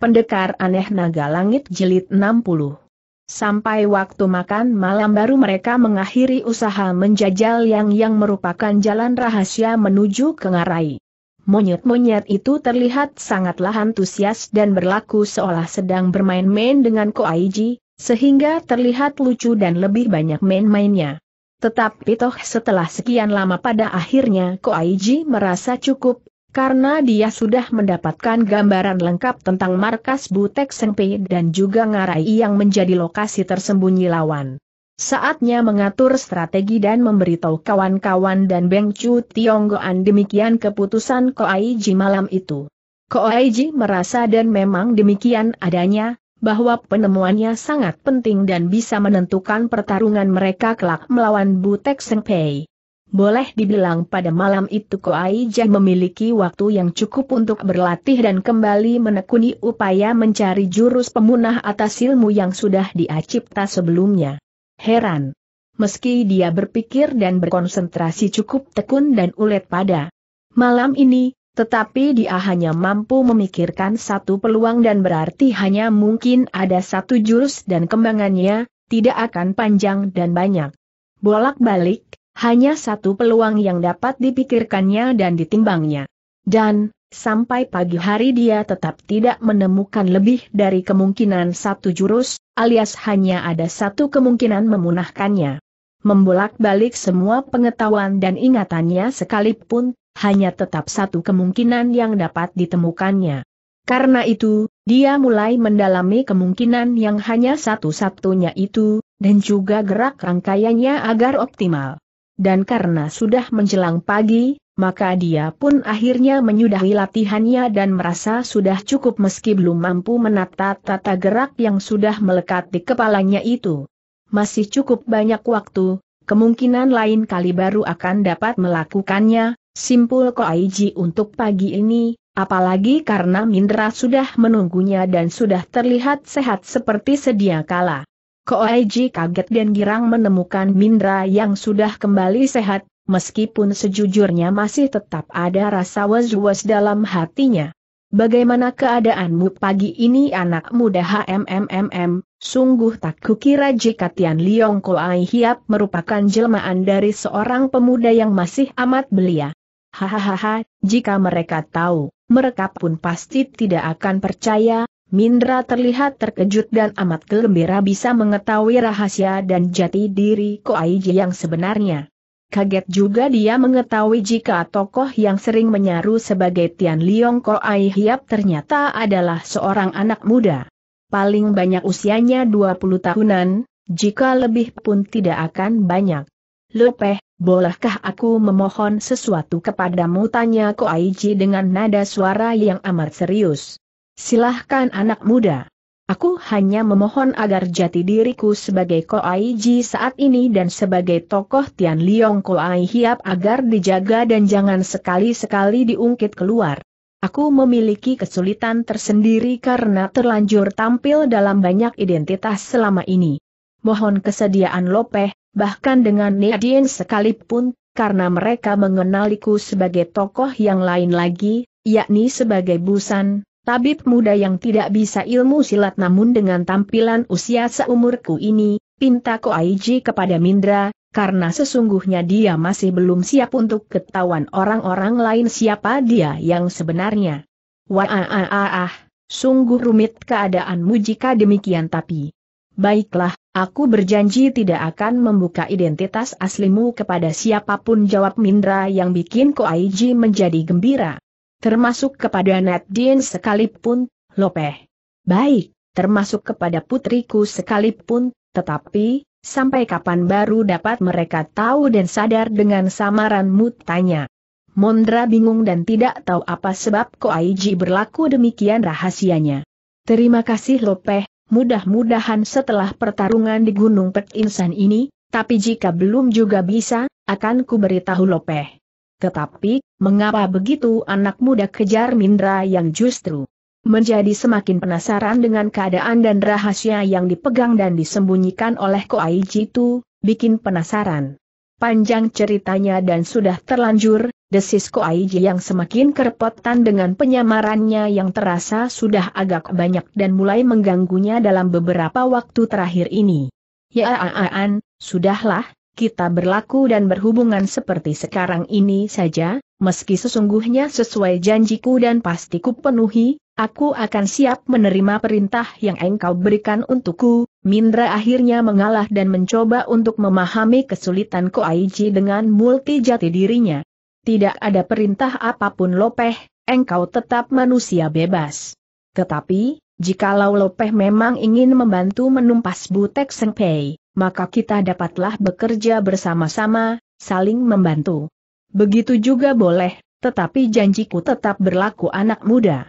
Pendekar Aneh Naga Langit jelit 60 Sampai waktu makan malam baru mereka mengakhiri usaha menjajal yang yang merupakan jalan rahasia menuju ke Ngarai. Monyet-monyet itu terlihat sangatlah antusias dan berlaku seolah sedang bermain-main dengan Koaiji, sehingga terlihat lucu dan lebih banyak main-mainnya. Tetapi toh setelah sekian lama pada akhirnya Koaiji merasa cukup, karena dia sudah mendapatkan gambaran lengkap tentang markas Butek Sengpe dan juga Ngarai yang menjadi lokasi tersembunyi lawan. Saatnya mengatur strategi dan memberitahu kawan-kawan dan Beng Chu Tionggoan demikian keputusan Koaiji malam itu. Koaiji merasa dan memang demikian adanya, bahwa penemuannya sangat penting dan bisa menentukan pertarungan mereka kelak melawan Butek Sengpei. Boleh dibilang pada malam itu Koaija memiliki waktu yang cukup untuk berlatih dan kembali menekuni upaya mencari jurus pemunah atas ilmu yang sudah diacipta sebelumnya. Heran. Meski dia berpikir dan berkonsentrasi cukup tekun dan ulet pada malam ini, tetapi dia hanya mampu memikirkan satu peluang dan berarti hanya mungkin ada satu jurus dan kembangannya, tidak akan panjang dan banyak. Bolak-balik, hanya satu peluang yang dapat dipikirkannya dan ditimbangnya. Dan, sampai pagi hari dia tetap tidak menemukan lebih dari kemungkinan satu jurus, alias hanya ada satu kemungkinan memunahkannya. Membolak-balik semua pengetahuan dan ingatannya sekalipun, hanya tetap satu kemungkinan yang dapat ditemukannya. Karena itu, dia mulai mendalami kemungkinan yang hanya satu-satunya itu, dan juga gerak rangkaiannya agar optimal dan karena sudah menjelang pagi, maka dia pun akhirnya menyudahi latihannya dan merasa sudah cukup meski belum mampu menata tata gerak yang sudah melekat di kepalanya itu. Masih cukup banyak waktu, kemungkinan lain kali baru akan dapat melakukannya, simpul Koaiji untuk pagi ini, apalagi karena Mindra sudah menunggunya dan sudah terlihat sehat seperti sedia kala. Koeji kaget dan girang menemukan Mindra yang sudah kembali sehat, meskipun sejujurnya masih tetap ada rasa was-was dalam hatinya. Bagaimana keadaanmu pagi ini anak muda HMMMM, sungguh tak kukira jika Tian Liong Koai Hiap merupakan jelmaan dari seorang pemuda yang masih amat belia. Hahaha, jika mereka tahu, mereka pun pasti tidak akan percaya, Mindra terlihat terkejut dan amat gembira bisa mengetahui rahasia dan jati diri Koaiji yang sebenarnya. Kaget juga dia mengetahui jika tokoh yang sering menyaru sebagai Tian Liong Koai Hiap ternyata adalah seorang anak muda. Paling banyak usianya 20 tahunan, jika lebih pun tidak akan banyak. Lepeh, bolehkah aku memohon sesuatu kepadamu? Tanya Koaiji dengan nada suara yang amat serius. Silahkan anak muda. Aku hanya memohon agar jati diriku sebagai Koai Ji saat ini dan sebagai tokoh Tian Liong Koai Hiap agar dijaga dan jangan sekali-sekali diungkit keluar. Aku memiliki kesulitan tersendiri karena terlanjur tampil dalam banyak identitas selama ini. Mohon kesediaan Lopeh, bahkan dengan Nadien sekalipun, karena mereka mengenaliku sebagai tokoh yang lain lagi, yakni sebagai Busan, Tabib muda yang tidak bisa ilmu silat namun dengan tampilan usia seumurku ini, pinta Ko Koaiji kepada Mindra, karena sesungguhnya dia masih belum siap untuk ketahuan orang-orang lain siapa dia yang sebenarnya. Wah ah ah ah, sungguh rumit keadaanmu jika demikian tapi. Baiklah, aku berjanji tidak akan membuka identitas aslimu kepada siapapun jawab Mindra yang bikin Ko Koaiji menjadi gembira termasuk kepada Nadine sekalipun, Lopeh. Baik, termasuk kepada putriku sekalipun, tetapi, sampai kapan baru dapat mereka tahu dan sadar dengan samaranmu tanya. Mondra bingung dan tidak tahu apa sebab Koaiji berlaku demikian rahasianya. Terima kasih Lopeh, mudah-mudahan setelah pertarungan di Gunung Pet Insan ini, tapi jika belum juga bisa, akan ku beritahu Lopeh. Tetapi, mengapa begitu anak muda kejar Mindra yang justru menjadi semakin penasaran dengan keadaan dan rahasia yang dipegang dan disembunyikan oleh Koai Jitu, bikin penasaran. Panjang ceritanya dan sudah terlanjur, desis Ji yang semakin kerepotan dengan penyamarannya yang terasa sudah agak banyak dan mulai mengganggunya dalam beberapa waktu terakhir ini. Ya aan, sudahlah, kita berlaku dan berhubungan seperti sekarang ini saja, meski sesungguhnya sesuai janjiku dan pasti kupenuhi, aku akan siap menerima perintah yang engkau berikan untukku. Mindra akhirnya mengalah dan mencoba untuk memahami kesulitan Koaiji dengan multi jati dirinya. Tidak ada perintah apapun Lopeh, engkau tetap manusia bebas. Tetapi, jikalau Lopeh memang ingin membantu menumpas Butek Sengpei, maka kita dapatlah bekerja bersama-sama, saling membantu. Begitu juga boleh, tetapi janjiku tetap berlaku anak muda.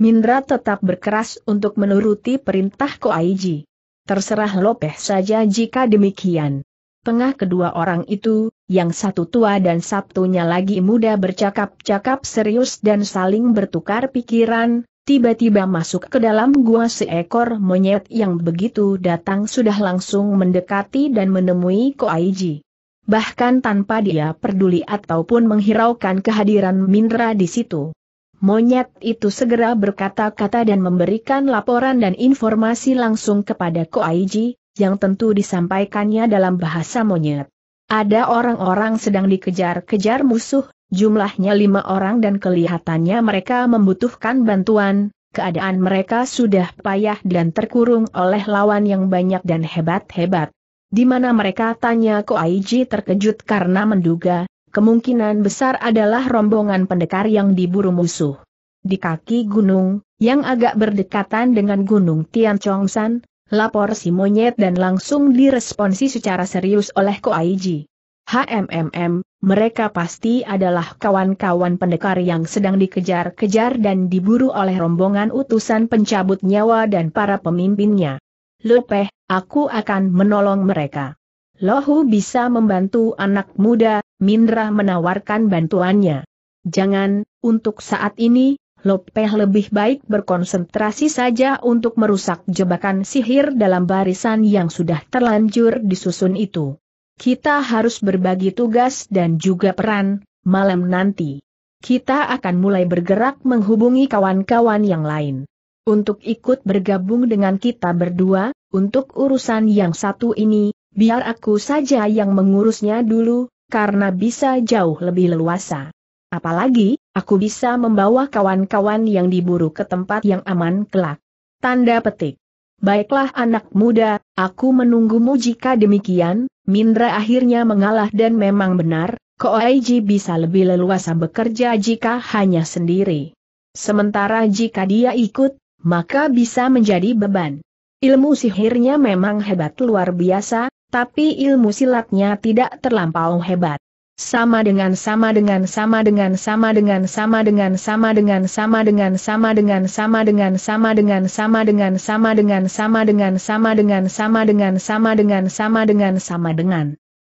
Mindra tetap berkeras untuk menuruti perintah Aiji. Terserah Lopeh saja jika demikian. Tengah kedua orang itu, yang satu tua dan satunya lagi muda bercakap-cakap serius dan saling bertukar pikiran, Tiba-tiba masuk ke dalam gua seekor monyet yang begitu datang sudah langsung mendekati dan menemui Ko Aiji. Bahkan tanpa dia peduli ataupun menghiraukan kehadiran Mindra di situ. Monyet itu segera berkata-kata dan memberikan laporan dan informasi langsung kepada Ko Aiji, yang tentu disampaikannya dalam bahasa monyet. Ada orang-orang sedang dikejar-kejar musuh, Jumlahnya lima orang dan kelihatannya mereka membutuhkan bantuan, keadaan mereka sudah payah dan terkurung oleh lawan yang banyak dan hebat-hebat. Di mana mereka tanya Ko Aiji terkejut karena menduga, kemungkinan besar adalah rombongan pendekar yang diburu musuh. Di kaki gunung, yang agak berdekatan dengan gunung Tian Chong San, lapor si monyet dan langsung diresponsi secara serius oleh Ko Aiji. HMMM, mereka pasti adalah kawan-kawan pendekar yang sedang dikejar-kejar dan diburu oleh rombongan utusan pencabut nyawa dan para pemimpinnya. Lopeh, aku akan menolong mereka. Lohu bisa membantu anak muda, Mindra menawarkan bantuannya. Jangan, untuk saat ini, Lopeh lebih baik berkonsentrasi saja untuk merusak jebakan sihir dalam barisan yang sudah terlanjur disusun itu. Kita harus berbagi tugas dan juga peran, malam nanti. Kita akan mulai bergerak menghubungi kawan-kawan yang lain. Untuk ikut bergabung dengan kita berdua, untuk urusan yang satu ini, biar aku saja yang mengurusnya dulu, karena bisa jauh lebih leluasa. Apalagi, aku bisa membawa kawan-kawan yang diburu ke tempat yang aman kelak. Tanda petik. Baiklah anak muda, aku menunggumu jika demikian, Mindra akhirnya mengalah dan memang benar, Koaiji bisa lebih leluasa bekerja jika hanya sendiri. Sementara jika dia ikut, maka bisa menjadi beban. Ilmu sihirnya memang hebat luar biasa, tapi ilmu silatnya tidak terlampau hebat sama dengan sama dengan sama dengan sama dengan sama dengan sama dengan sama dengan sama dengan sama dengan sama dengan sama dengan sama dengan sama dengan sama dengan sama dengan sama dengan sama dengan sama dengan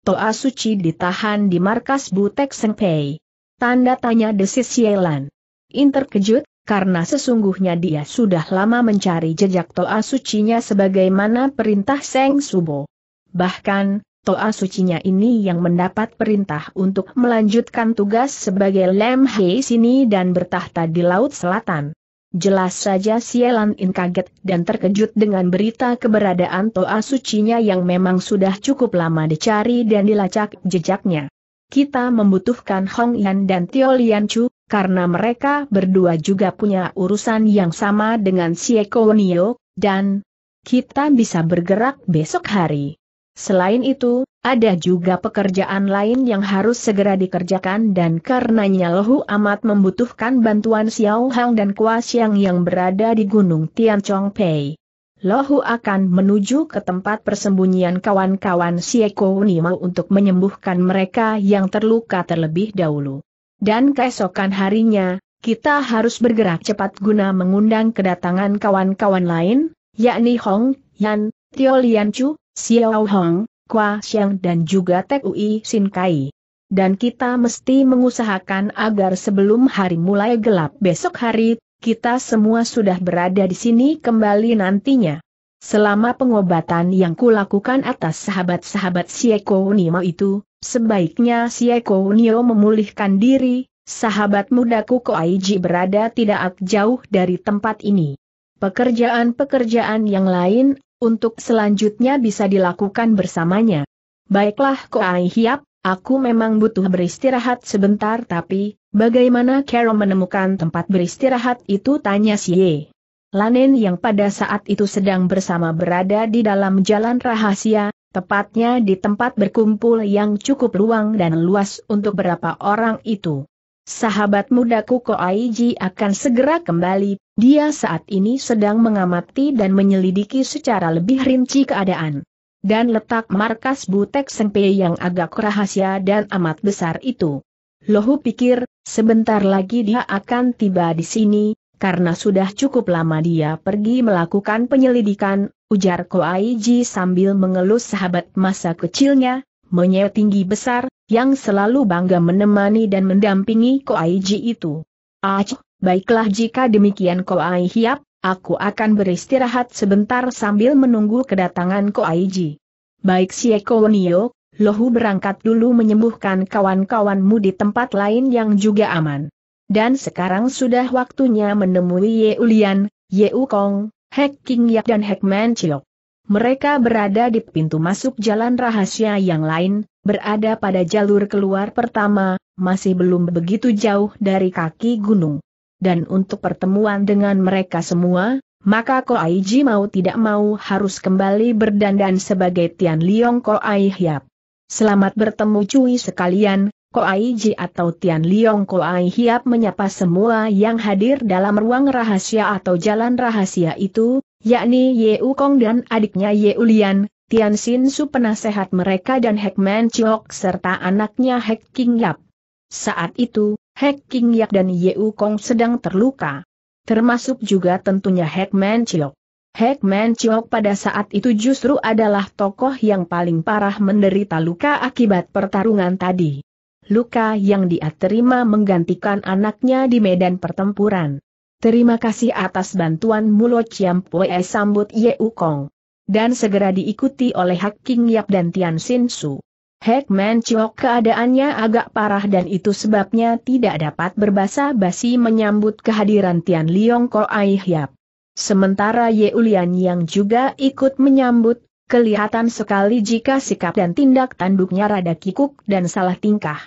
Toa Suci ditahan di markas Butek Sengpei. Tanda tanya desis Yelan. Interkejut, karena sesungguhnya dia sudah lama mencari jejak Toa Sucinya sebagaimana perintah Seng Subo. Bahkan, Toa sucinya ini yang mendapat perintah untuk melanjutkan tugas sebagai Lem Hei sini dan bertahta di Laut Selatan. Jelas saja Sielan In kaget dan terkejut dengan berita keberadaan Toa sucinya yang memang sudah cukup lama dicari dan dilacak jejaknya. Kita membutuhkan Hong Yan dan Tio Lian Chu, karena mereka berdua juga punya urusan yang sama dengan Sieko Nio, dan kita bisa bergerak besok hari. Selain itu, ada juga pekerjaan lain yang harus segera dikerjakan dan karenanya Lohu amat membutuhkan bantuan Xiao Hang dan Kua Xiang yang berada di Gunung Tianchong Pei. Lohu akan menuju ke tempat persembunyian kawan-kawan Sieko Nima untuk menyembuhkan mereka yang terluka terlebih dahulu. Dan keesokan harinya, kita harus bergerak cepat guna mengundang kedatangan kawan-kawan lain, yakni Hong Yan, Tio Lian Chu, Xiao Hong, Kwa Xiang dan juga Tek Ui Sin Kai. Dan kita mesti mengusahakan agar sebelum hari mulai gelap besok hari, kita semua sudah berada di sini kembali nantinya. Selama pengobatan yang kulakukan atas sahabat-sahabat Sieko Nimo itu, sebaiknya Sieko Nio memulihkan diri, sahabat mudaku Koaiji berada tidak jauh dari tempat ini. Pekerjaan-pekerjaan yang lain untuk selanjutnya bisa dilakukan bersamanya. Baiklah Koai Hiap, aku memang butuh beristirahat sebentar tapi, bagaimana Carol menemukan tempat beristirahat itu tanya si Ye. Lanen yang pada saat itu sedang bersama berada di dalam jalan rahasia, tepatnya di tempat berkumpul yang cukup luang dan luas untuk berapa orang itu. Sahabat muda Kuko Aiji akan segera kembali, dia saat ini sedang mengamati dan menyelidiki secara lebih rinci keadaan. Dan letak markas Butek Sengpei yang agak rahasia dan amat besar itu. Lohu pikir, sebentar lagi dia akan tiba di sini, karena sudah cukup lama dia pergi melakukan penyelidikan, ujar Koaiji sambil mengelus sahabat masa kecilnya, Monyet tinggi besar, yang selalu bangga menemani dan mendampingi Ko Koaiji itu. Ach, baiklah jika demikian Koai Hiap, aku akan beristirahat sebentar sambil menunggu kedatangan Ko Koaiji. Baik si Eko Nio, Lohu berangkat dulu menyembuhkan kawan-kawanmu di tempat lain yang juga aman. Dan sekarang sudah waktunya menemui Ye Ulian, Ye Ukong, Hek King Yap dan Hek Man Chiok. Mereka berada di pintu masuk jalan rahasia yang lain, berada pada jalur keluar pertama, masih belum begitu jauh dari kaki gunung. Dan untuk pertemuan dengan mereka semua, maka Ko Koaiji mau tidak mau harus kembali berdandan sebagai Tian Liong Koai Hiap. Selamat bertemu cuy sekalian, Ko Koaiji atau Tian Liong Koai Hiap menyapa semua yang hadir dalam ruang rahasia atau jalan rahasia itu, yakni Ye Kong dan adiknya Ye Ulian, Tian Sin Su penasehat mereka dan Hek Man Chiok serta anaknya Hek King Yap. Saat itu, Hek King Yap dan Ye Kong sedang terluka. Termasuk juga tentunya Hek Man Chiok. Hek Man Chiok pada saat itu justru adalah tokoh yang paling parah menderita luka akibat pertarungan tadi. Luka yang dia terima menggantikan anaknya di medan pertempuran. Terima kasih atas bantuan Mulo Chiam Pue sambut Ye Ukong. Dan segera diikuti oleh Hak King Yap dan Tian Sin Su. Man Chiok keadaannya agak parah dan itu sebabnya tidak dapat berbahasa basi menyambut kehadiran Tian Liong Ko Ai Hiap. Sementara Ye Ulian yang juga ikut menyambut, kelihatan sekali jika sikap dan tindak tanduknya rada kikuk dan salah tingkah.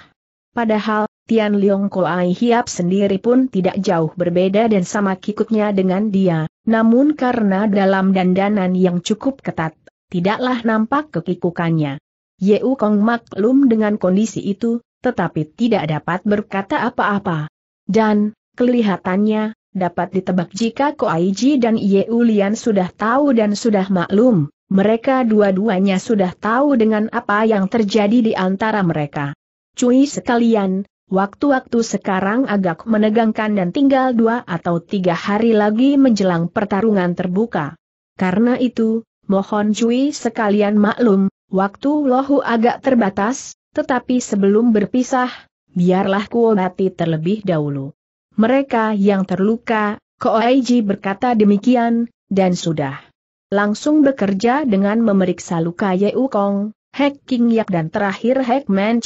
Padahal, Tian Leong Koai Hiap sendiri pun tidak jauh berbeda dan sama kikutnya dengan dia, namun karena dalam dandanan yang cukup ketat, tidaklah nampak kekikukannya. Yeu Kong maklum dengan kondisi itu, tetapi tidak dapat berkata apa-apa. Dan, kelihatannya, dapat ditebak jika Koaiji dan Yeu Lian sudah tahu dan sudah maklum, mereka dua-duanya sudah tahu dengan apa yang terjadi di antara mereka. Cui sekalian, Waktu-waktu sekarang agak menegangkan dan tinggal dua atau tiga hari lagi menjelang pertarungan terbuka. Karena itu, mohon cuy sekalian maklum, waktu lohu agak terbatas, tetapi sebelum berpisah, biarlah kuobati terlebih dahulu. Mereka yang terluka, Koaiji berkata demikian, dan sudah langsung bekerja dengan memeriksa luka Yeukong, Hek King Yap dan terakhir Hek Man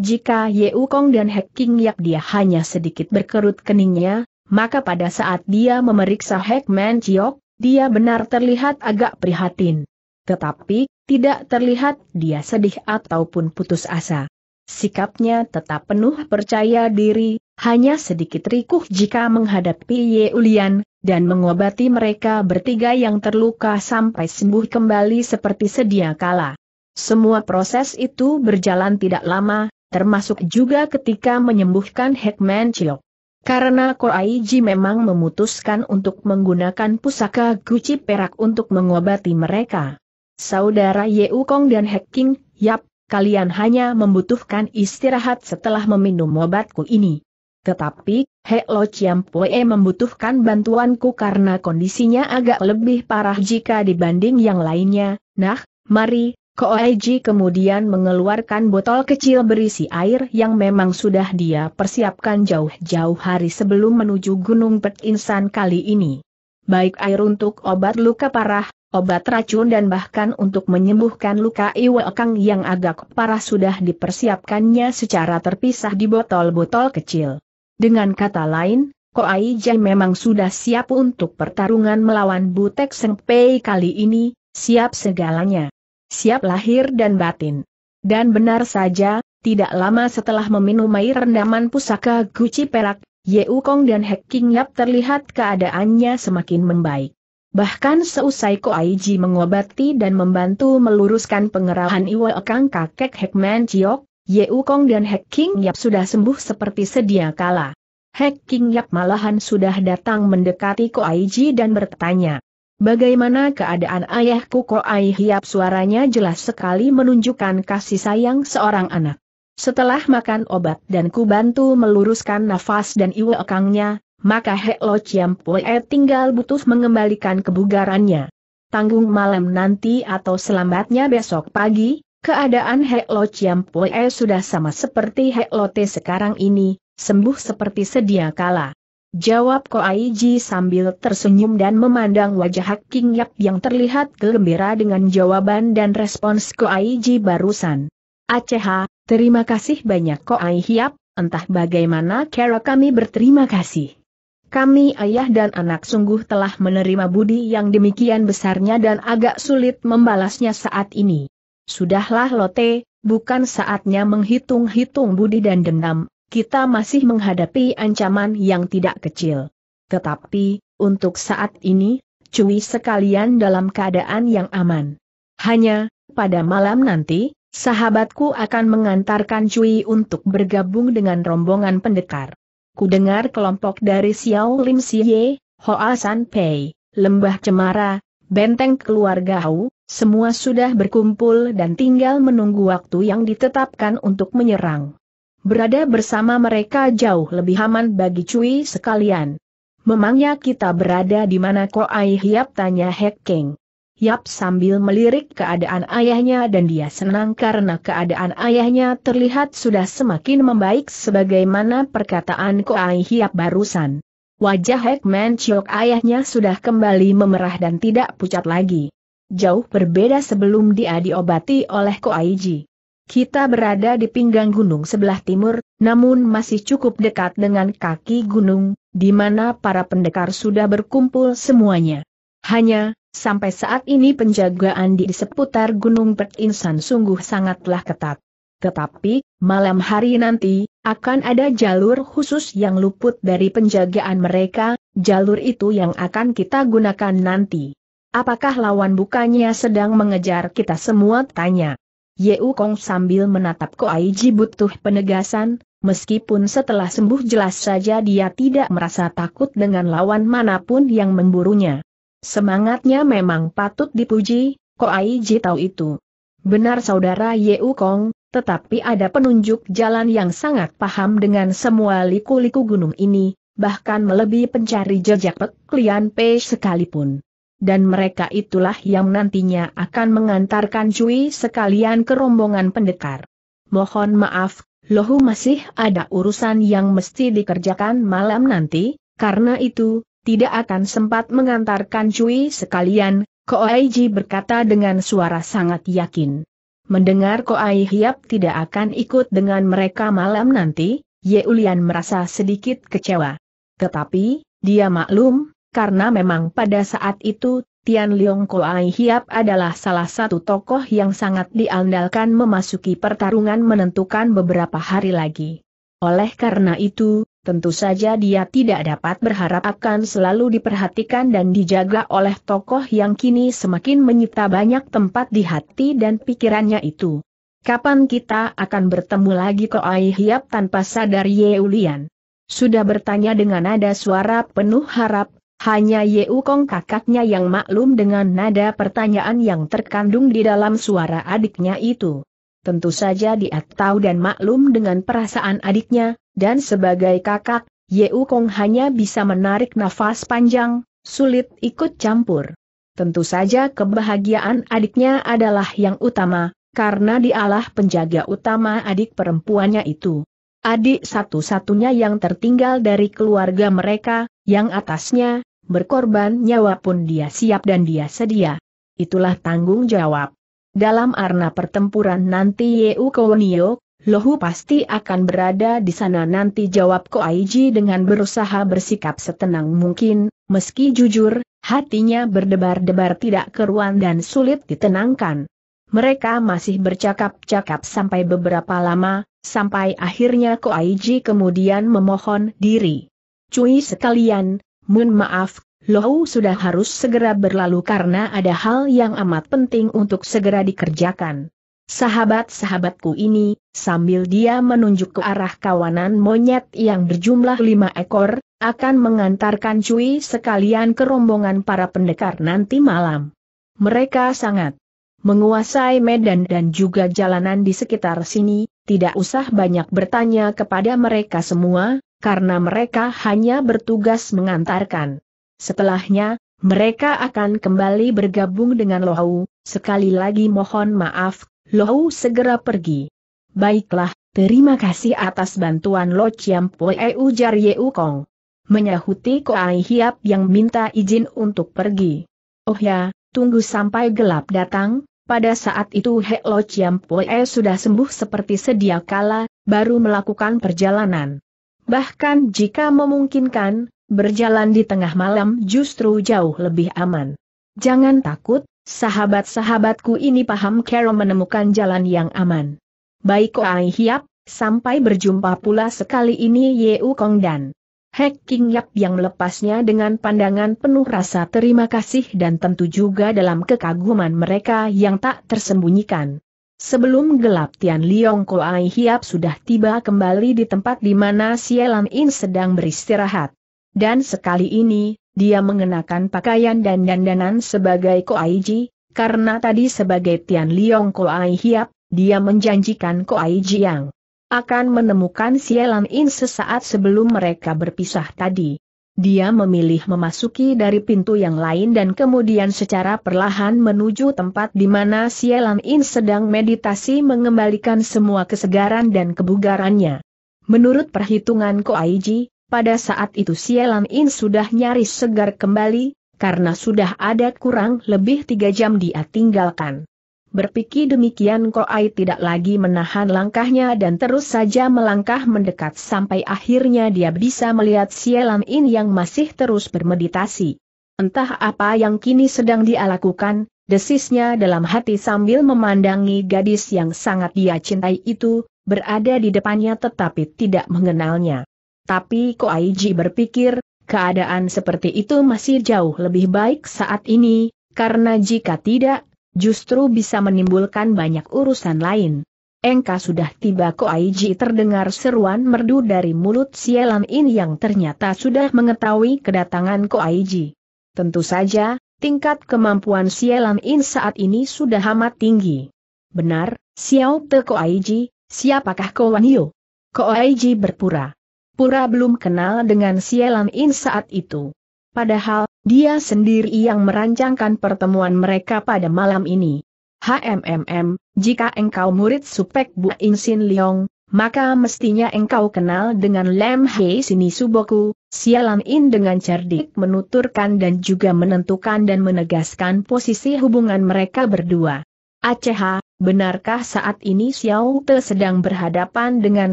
jika Ye Kong dan Hek King Yak dia hanya sedikit berkerut keningnya, maka pada saat dia memeriksa Hek Man Chiok, dia benar terlihat agak prihatin. Tetapi, tidak terlihat dia sedih ataupun putus asa. Sikapnya tetap penuh percaya diri, hanya sedikit rikuh jika menghadapi Ye Ulian, dan mengobati mereka bertiga yang terluka sampai sembuh kembali seperti sedia kala. Semua proses itu berjalan tidak lama, termasuk juga ketika menyembuhkan Hekman Chiok. Karena Koaiji memang memutuskan untuk menggunakan pusaka guci perak untuk mengobati mereka. Saudara Ye Kong dan Hek King, yap, kalian hanya membutuhkan istirahat setelah meminum obatku ini. Tetapi, He Lo Chiam Poe membutuhkan bantuanku karena kondisinya agak lebih parah jika dibanding yang lainnya, nah, mari, Koeji kemudian mengeluarkan botol kecil berisi air yang memang sudah dia persiapkan jauh-jauh hari sebelum menuju Gunung Pet Insan kali ini. Baik air untuk obat luka parah, obat racun dan bahkan untuk menyembuhkan luka iwakang yang agak parah sudah dipersiapkannya secara terpisah di botol-botol kecil. Dengan kata lain, Koaija memang sudah siap untuk pertarungan melawan Butek Sengpei kali ini, siap segalanya siap lahir dan batin. Dan benar saja, tidak lama setelah meminum air rendaman pusaka guci perak, Ye Kong dan Hek King Yap terlihat keadaannya semakin membaik. Bahkan seusai Ko Koaiji mengobati dan membantu meluruskan pengerahan Iwa Kang kakek Hek Man Chiok, Ye Kong dan Hek King Yap sudah sembuh seperti sedia kala. Hek King Yap malahan sudah datang mendekati Ko Koaiji dan bertanya, Bagaimana keadaan ayahku Ko Ai, Hiap suaranya jelas sekali menunjukkan kasih sayang seorang anak. Setelah makan obat dan ku bantu meluruskan nafas dan iwe ekangnya, maka Head Lo Chiam Pue tinggal butuh mengembalikan kebugarannya. Tanggung malam nanti atau selambatnya besok pagi, keadaan Head Lo Chiam Pue sudah sama seperti Head Lo Te sekarang ini, sembuh seperti sedia kala. Jawab Ko Koaiji sambil tersenyum dan memandang wajah King Yap yang terlihat gembira dengan jawaban dan respons Koaiji barusan. Aceh, terima kasih banyak Koai Yap, entah bagaimana cara kami berterima kasih. Kami ayah dan anak sungguh telah menerima budi yang demikian besarnya dan agak sulit membalasnya saat ini. Sudahlah Lote, bukan saatnya menghitung-hitung budi dan dendam, kita masih menghadapi ancaman yang tidak kecil. Tetapi, untuk saat ini, cuy sekalian dalam keadaan yang aman. Hanya, pada malam nanti, sahabatku akan mengantarkan cuy untuk bergabung dengan rombongan pendekar. Kudengar kelompok dari Xiao Lim Siye, Hoa San Pei, Lembah Cemara, Benteng Keluarga Hau, semua sudah berkumpul dan tinggal menunggu waktu yang ditetapkan untuk menyerang. Berada bersama mereka jauh lebih aman bagi Cui sekalian. Memangnya kita berada di mana Ai Hiap tanya Hek King. Yap sambil melirik keadaan ayahnya dan dia senang karena keadaan ayahnya terlihat sudah semakin membaik sebagaimana perkataan Ai Hiap barusan. Wajah Hek Man Chiok ayahnya sudah kembali memerah dan tidak pucat lagi. Jauh berbeda sebelum dia diobati oleh Ai Ji. Kita berada di pinggang gunung sebelah timur, namun masih cukup dekat dengan kaki gunung, di mana para pendekar sudah berkumpul semuanya. Hanya, sampai saat ini penjagaan di seputar Gunung Perkinsan sungguh sangatlah ketat. Tetapi, malam hari nanti, akan ada jalur khusus yang luput dari penjagaan mereka, jalur itu yang akan kita gunakan nanti. Apakah lawan bukannya sedang mengejar kita semua? Tanya. Yeu Kong sambil menatap Koaiji butuh penegasan, meskipun setelah sembuh jelas saja dia tidak merasa takut dengan lawan manapun yang memburunya. Semangatnya memang patut dipuji, Koaiji tahu itu. Benar saudara Yeu Kong, tetapi ada penunjuk jalan yang sangat paham dengan semua liku-liku gunung ini, bahkan melebihi pencari jejak peklian Pei sekalipun dan mereka itulah yang nantinya akan mengantarkan Cui sekalian ke rombongan pendekar. Mohon maaf, Lohu masih ada urusan yang mesti dikerjakan malam nanti, karena itu, tidak akan sempat mengantarkan Cui sekalian, Koaiji berkata dengan suara sangat yakin. Mendengar Koai Hiap tidak akan ikut dengan mereka malam nanti, Yeulian merasa sedikit kecewa. Tetapi, dia maklum, karena memang pada saat itu, Tian Leong Koai Hiap adalah salah satu tokoh yang sangat diandalkan memasuki pertarungan menentukan beberapa hari lagi. Oleh karena itu, tentu saja dia tidak dapat berharap akan selalu diperhatikan dan dijaga oleh tokoh yang kini semakin menyita banyak tempat di hati dan pikirannya itu. Kapan kita akan bertemu lagi Koai Hiap tanpa sadar Yeulian? Sudah bertanya dengan nada suara penuh harap, hanya Yeu Kong kakaknya yang maklum dengan nada pertanyaan yang terkandung di dalam suara adiknya itu. Tentu saja dia tahu dan maklum dengan perasaan adiknya, dan sebagai kakak, Yeu Kong hanya bisa menarik nafas panjang, sulit ikut campur. Tentu saja kebahagiaan adiknya adalah yang utama, karena dialah penjaga utama adik perempuannya itu. Adik satu-satunya yang tertinggal dari keluarga mereka, yang atasnya, berkorban nyawa pun dia siap dan dia sedia. Itulah tanggung jawab. Dalam arena pertempuran nanti Yeu Kowonio, Lohu pasti akan berada di sana nanti jawab Ko Aiji dengan berusaha bersikap setenang mungkin, meski jujur, hatinya berdebar-debar tidak keruan dan sulit ditenangkan. Mereka masih bercakap-cakap sampai beberapa lama, sampai akhirnya Ko Aiji kemudian memohon diri. Cui sekalian, Mun maaf, loh sudah harus segera berlalu karena ada hal yang amat penting untuk segera dikerjakan. Sahabat-sahabatku ini, sambil dia menunjuk ke arah kawanan monyet yang berjumlah lima ekor, akan mengantarkan Cui sekalian ke rombongan para pendekar nanti malam. Mereka sangat menguasai medan dan juga jalanan di sekitar sini, tidak usah banyak bertanya kepada mereka semua, karena mereka hanya bertugas mengantarkan. Setelahnya, mereka akan kembali bergabung dengan Lohau, sekali lagi mohon maaf, Lohau segera pergi. Baiklah, terima kasih atas bantuan Lo Chiam Poe Ujar Yeu Kong. Menyahuti Koai Hiap yang minta izin untuk pergi. Oh ya, tunggu sampai gelap datang, pada saat itu He Lo Chiam Poe sudah sembuh seperti sedia kala, baru melakukan perjalanan. Bahkan jika memungkinkan, berjalan di tengah malam justru jauh lebih aman. Jangan takut, sahabat-sahabatku ini paham Carol menemukan jalan yang aman. Baik Ai Hiap, sampai berjumpa pula sekali ini Yeu Kong dan Hek King Yap yang melepasnya dengan pandangan penuh rasa terima kasih dan tentu juga dalam kekaguman mereka yang tak tersembunyikan. Sebelum gelap Tian Liong Koai Hiap sudah tiba kembali di tempat di mana Sielam In sedang beristirahat. Dan sekali ini, dia mengenakan pakaian dan dandanan sebagai Ji, karena tadi sebagai Tian Liong Koai Hiap, dia menjanjikan Ji yang akan menemukan Sielam In sesaat sebelum mereka berpisah tadi. Dia memilih memasuki dari pintu yang lain dan kemudian secara perlahan menuju tempat di mana Sialan In sedang meditasi mengembalikan semua kesegaran dan kebugarannya. Menurut perhitungan Ko Aiji, pada saat itu Sialan In sudah nyaris segar kembali, karena sudah ada kurang lebih tiga jam dia tinggalkan. Berpikir demikian Koai tidak lagi menahan langkahnya dan terus saja melangkah mendekat sampai akhirnya dia bisa melihat Sielam In yang masih terus bermeditasi. Entah apa yang kini sedang dia lakukan, desisnya dalam hati sambil memandangi gadis yang sangat dia cintai itu, berada di depannya tetapi tidak mengenalnya. Tapi Ji berpikir, keadaan seperti itu masih jauh lebih baik saat ini, karena jika tidak, justru bisa menimbulkan banyak urusan lain. Engka sudah tiba Ko Aiji terdengar seruan merdu dari mulut sialan In yang ternyata sudah mengetahui kedatangan Ko Aiji. Tentu saja, tingkat kemampuan sialan In saat ini sudah amat tinggi. Benar, Xiao Te Aiji, siapakah Koan Yu? Aiji berpura. Pura belum kenal dengan sialan In saat itu. Padahal, dia sendiri yang merancangkan pertemuan mereka pada malam ini. HMMM, jika engkau murid Supek Bu Insin Leong, maka mestinya engkau kenal dengan Lem Hei Sini Suboku, Sialan In dengan cerdik menuturkan dan juga menentukan dan menegaskan posisi hubungan mereka berdua. Aceh, benarkah saat ini Xiao Te sedang berhadapan dengan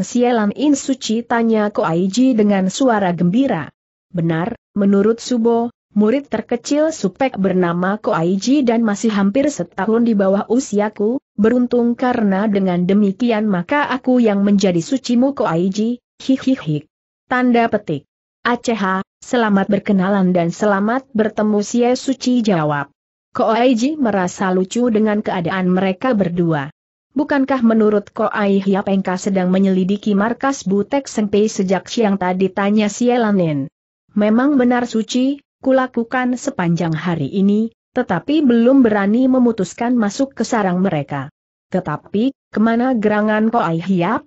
Sialan In Suci? Tanya Ko Aiji dengan suara gembira. Benar, menurut Subo, murid terkecil Supek bernama Ko Aiji dan masih hampir setahun di bawah usiaku, beruntung karena dengan demikian maka aku yang menjadi sucimu Ko Aiji, hihihi. Tanda petik. Aceh, selamat berkenalan dan selamat bertemu si Suci jawab. Ko Aiji merasa lucu dengan keadaan mereka berdua. Bukankah menurut Ko Aiji Engka sedang menyelidiki markas Butek Sengpei sejak siang tadi tanya Lanin. Memang benar Suci, kulakukan sepanjang hari ini, tetapi belum berani memutuskan masuk ke sarang mereka. Tetapi, kemana gerangan Koai Hiap?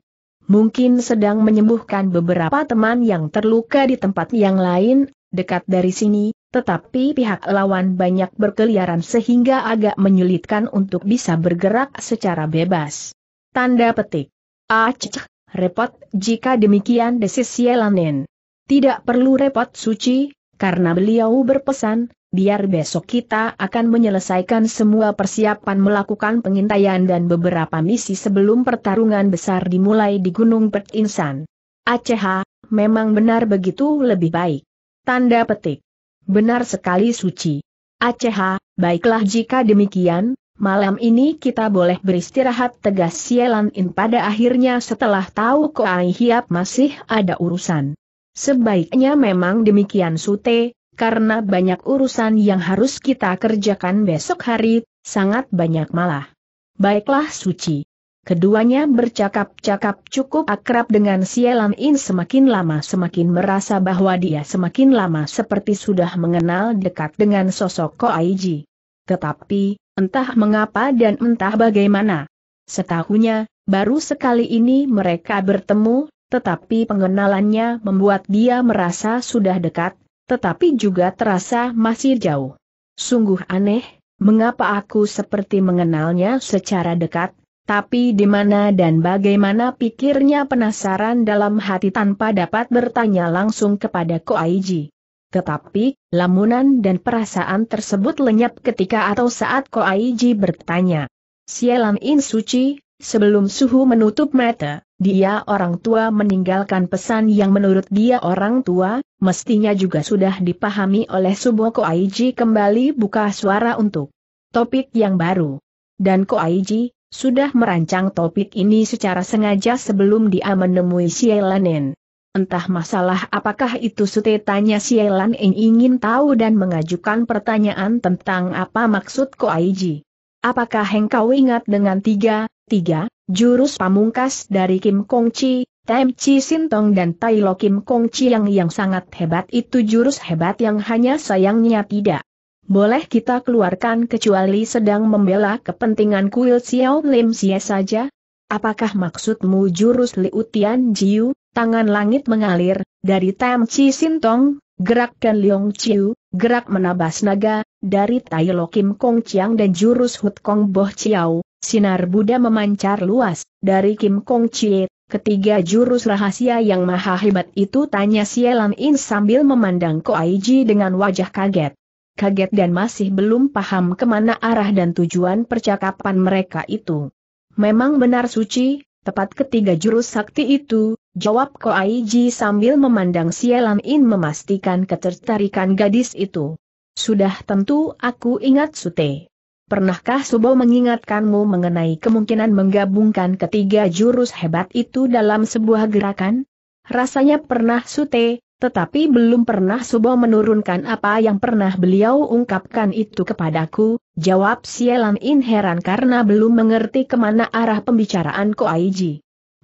Mungkin sedang menyembuhkan beberapa teman yang terluka di tempat yang lain, dekat dari sini, tetapi pihak lawan banyak berkeliaran sehingga agak menyulitkan untuk bisa bergerak secara bebas. Tanda petik. Acik, ah, repot jika demikian desis Yelanen. Tidak perlu repot suci, karena beliau berpesan, biar besok kita akan menyelesaikan semua persiapan melakukan pengintaian dan beberapa misi sebelum pertarungan besar dimulai di Gunung Pertinsan. Aceh, memang benar begitu lebih baik. Tanda petik. Benar sekali Suci. Aceh, baiklah jika demikian, malam ini kita boleh beristirahat tegas Sielan In pada akhirnya setelah tahu Koai Hiap masih ada urusan. Sebaiknya memang demikian Sute, karena banyak urusan yang harus kita kerjakan besok hari, sangat banyak malah. Baiklah Suci. Keduanya bercakap-cakap cukup akrab dengan Sielan In semakin lama semakin merasa bahwa dia semakin lama seperti sudah mengenal dekat dengan sosok Ko Aiji. Tetapi, entah mengapa dan entah bagaimana. Setahunya, baru sekali ini mereka bertemu, tetapi pengenalannya membuat dia merasa sudah dekat, tetapi juga terasa masih jauh. Sungguh aneh, mengapa aku seperti mengenalnya secara dekat, tapi di mana dan bagaimana pikirnya penasaran dalam hati tanpa dapat bertanya langsung kepada Ko Aiji. Tetapi, lamunan dan perasaan tersebut lenyap ketika atau saat Ko Aiji bertanya. Sialan In Suci, sebelum suhu menutup mata, dia orang tua meninggalkan pesan yang menurut dia orang tua, mestinya juga sudah dipahami oleh Suboko Aiji kembali buka suara untuk topik yang baru. Dan Ko Aiji, sudah merancang topik ini secara sengaja sebelum dia menemui Sielanen. Entah masalah apakah itu Sute tanya Sielanen ingin tahu dan mengajukan pertanyaan tentang apa maksud Ko Aiji. Apakah engkau ingat dengan tiga, tiga, Jurus pamungkas dari Kim Kong Chi, Tem Chi Sintong dan Tai Lo Kim Kong Chi yang yang sangat hebat itu jurus hebat yang hanya sayangnya tidak boleh kita keluarkan kecuali sedang membela kepentingan kuil Xiao Lim Xie saja? Apakah maksudmu jurus Liutian Tian Jiu, tangan langit mengalir, dari Tam Chi Sintong, gerak dan Leong Chiu, gerak menabas naga, dari Tai Lo Kim Kong Chiang dan jurus Hut Kong Boh Chiao, sinar Buddha memancar luas, dari Kim Kong Chie, ketiga jurus rahasia yang maha hebat itu tanya Sielan In sambil memandang Ko Aiji dengan wajah kaget kaget dan masih belum paham kemana arah dan tujuan percakapan mereka itu. Memang benar suci, tepat ketiga jurus sakti itu, Jawab Ko Koaiji sambil memandang Sialan In memastikan ketertarikan gadis itu. Sudah tentu aku ingat Sute. Pernahkah Subo mengingatkanmu mengenai kemungkinan menggabungkan ketiga jurus hebat itu dalam sebuah gerakan? Rasanya pernah Sute, tetapi belum pernah Subo menurunkan apa yang pernah beliau ungkapkan itu kepadaku, jawab Sialan In heran karena belum mengerti kemana arah pembicaraan Koaiji.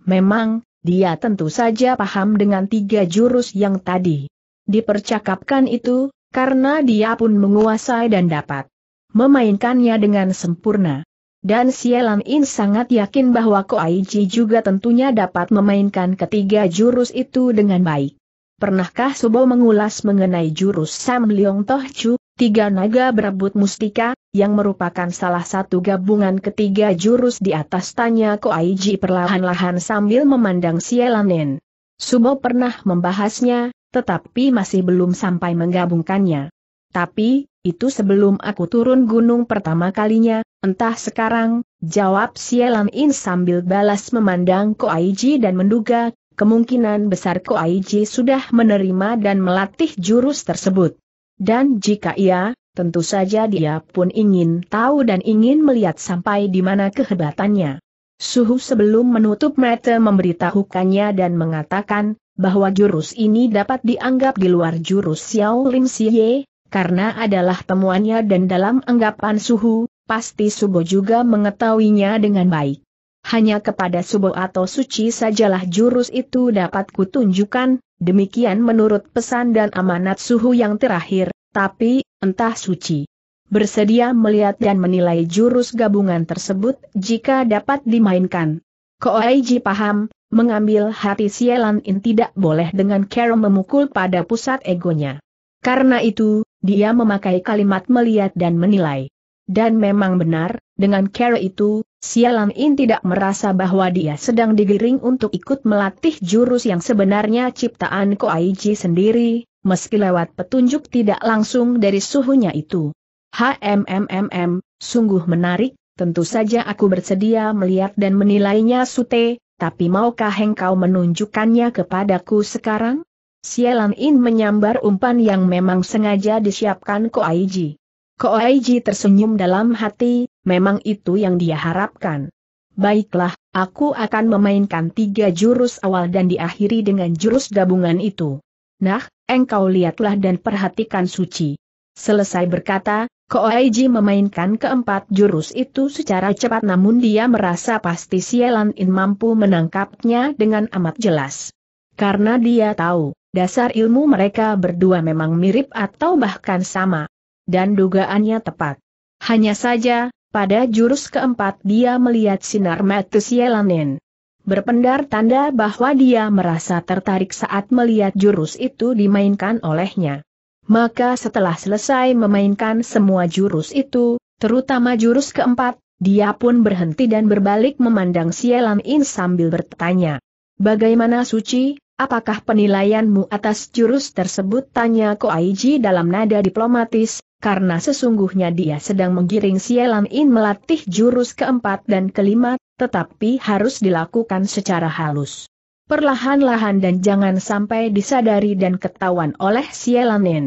Memang, dia tentu saja paham dengan tiga jurus yang tadi dipercakapkan itu, karena dia pun menguasai dan dapat memainkannya dengan sempurna. Dan Sielan In sangat yakin bahwa Ko Koaichi juga tentunya dapat memainkan ketiga jurus itu dengan baik. Pernahkah Subo mengulas mengenai jurus Sam Leong Toh Chu? tiga naga berebut mustika, yang merupakan salah satu gabungan ketiga jurus di atas tanya Ko Aiji perlahan-lahan sambil memandang Sielanen. Subo pernah membahasnya, tetapi masih belum sampai menggabungkannya. Tapi, itu sebelum aku turun gunung pertama kalinya, entah sekarang, jawab Sielanin sambil balas memandang Ko Aiji dan menduga, kemungkinan besar Ko Aiji sudah menerima dan melatih jurus tersebut. Dan jika iya, tentu saja dia pun ingin tahu dan ingin melihat sampai di mana kehebatannya. Suhu sebelum menutup mata memberitahukannya dan mengatakan, bahwa jurus ini dapat dianggap di luar jurus Xiao Lim Xie, karena adalah temuannya dan dalam anggapan Suhu, pasti Subo juga mengetahuinya dengan baik hanya kepada Subo atau Suci sajalah jurus itu dapat kutunjukkan, demikian menurut pesan dan amanat suhu yang terakhir, tapi, entah Suci bersedia melihat dan menilai jurus gabungan tersebut jika dapat dimainkan. Koaiji paham, mengambil hati Sielan In tidak boleh dengan cara memukul pada pusat egonya. Karena itu, dia memakai kalimat melihat dan menilai. Dan memang benar, dengan cara itu, Sialan In tidak merasa bahwa dia sedang digiring untuk ikut melatih jurus yang sebenarnya ciptaan Ko Koaichi sendiri, meski lewat petunjuk tidak langsung dari suhunya itu. HMMMM, sungguh menarik, tentu saja aku bersedia melihat dan menilainya Sute, tapi maukah engkau menunjukkannya kepadaku sekarang? Sialan In menyambar umpan yang memang sengaja disiapkan Ko Koaiji. Koaiji tersenyum dalam hati, memang itu yang dia harapkan. Baiklah, aku akan memainkan tiga jurus awal dan diakhiri dengan jurus gabungan itu. Nah, engkau lihatlah dan perhatikan suci. Selesai berkata, Koaiji memainkan keempat jurus itu secara cepat namun dia merasa pasti Sielan In mampu menangkapnya dengan amat jelas. Karena dia tahu, dasar ilmu mereka berdua memang mirip atau bahkan sama dan dugaannya tepat. Hanya saja, pada jurus keempat dia melihat sinar Matus Yelanen. Berpendar tanda bahwa dia merasa tertarik saat melihat jurus itu dimainkan olehnya. Maka setelah selesai memainkan semua jurus itu, terutama jurus keempat, dia pun berhenti dan berbalik memandang Sielan sambil bertanya. Bagaimana suci, apakah penilaianmu atas jurus tersebut? Tanya Ko Aiji dalam nada diplomatis, karena sesungguhnya dia sedang menggiring Sielam In melatih jurus keempat dan kelima, tetapi harus dilakukan secara halus. Perlahan-lahan dan jangan sampai disadari dan ketahuan oleh Sielam In.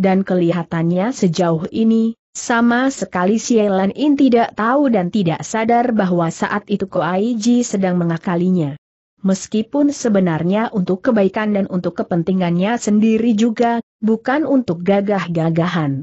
Dan kelihatannya sejauh ini, sama sekali Sielam In tidak tahu dan tidak sadar bahwa saat itu Koaiji sedang mengakalinya. Meskipun sebenarnya untuk kebaikan dan untuk kepentingannya sendiri juga, bukan untuk gagah-gagahan.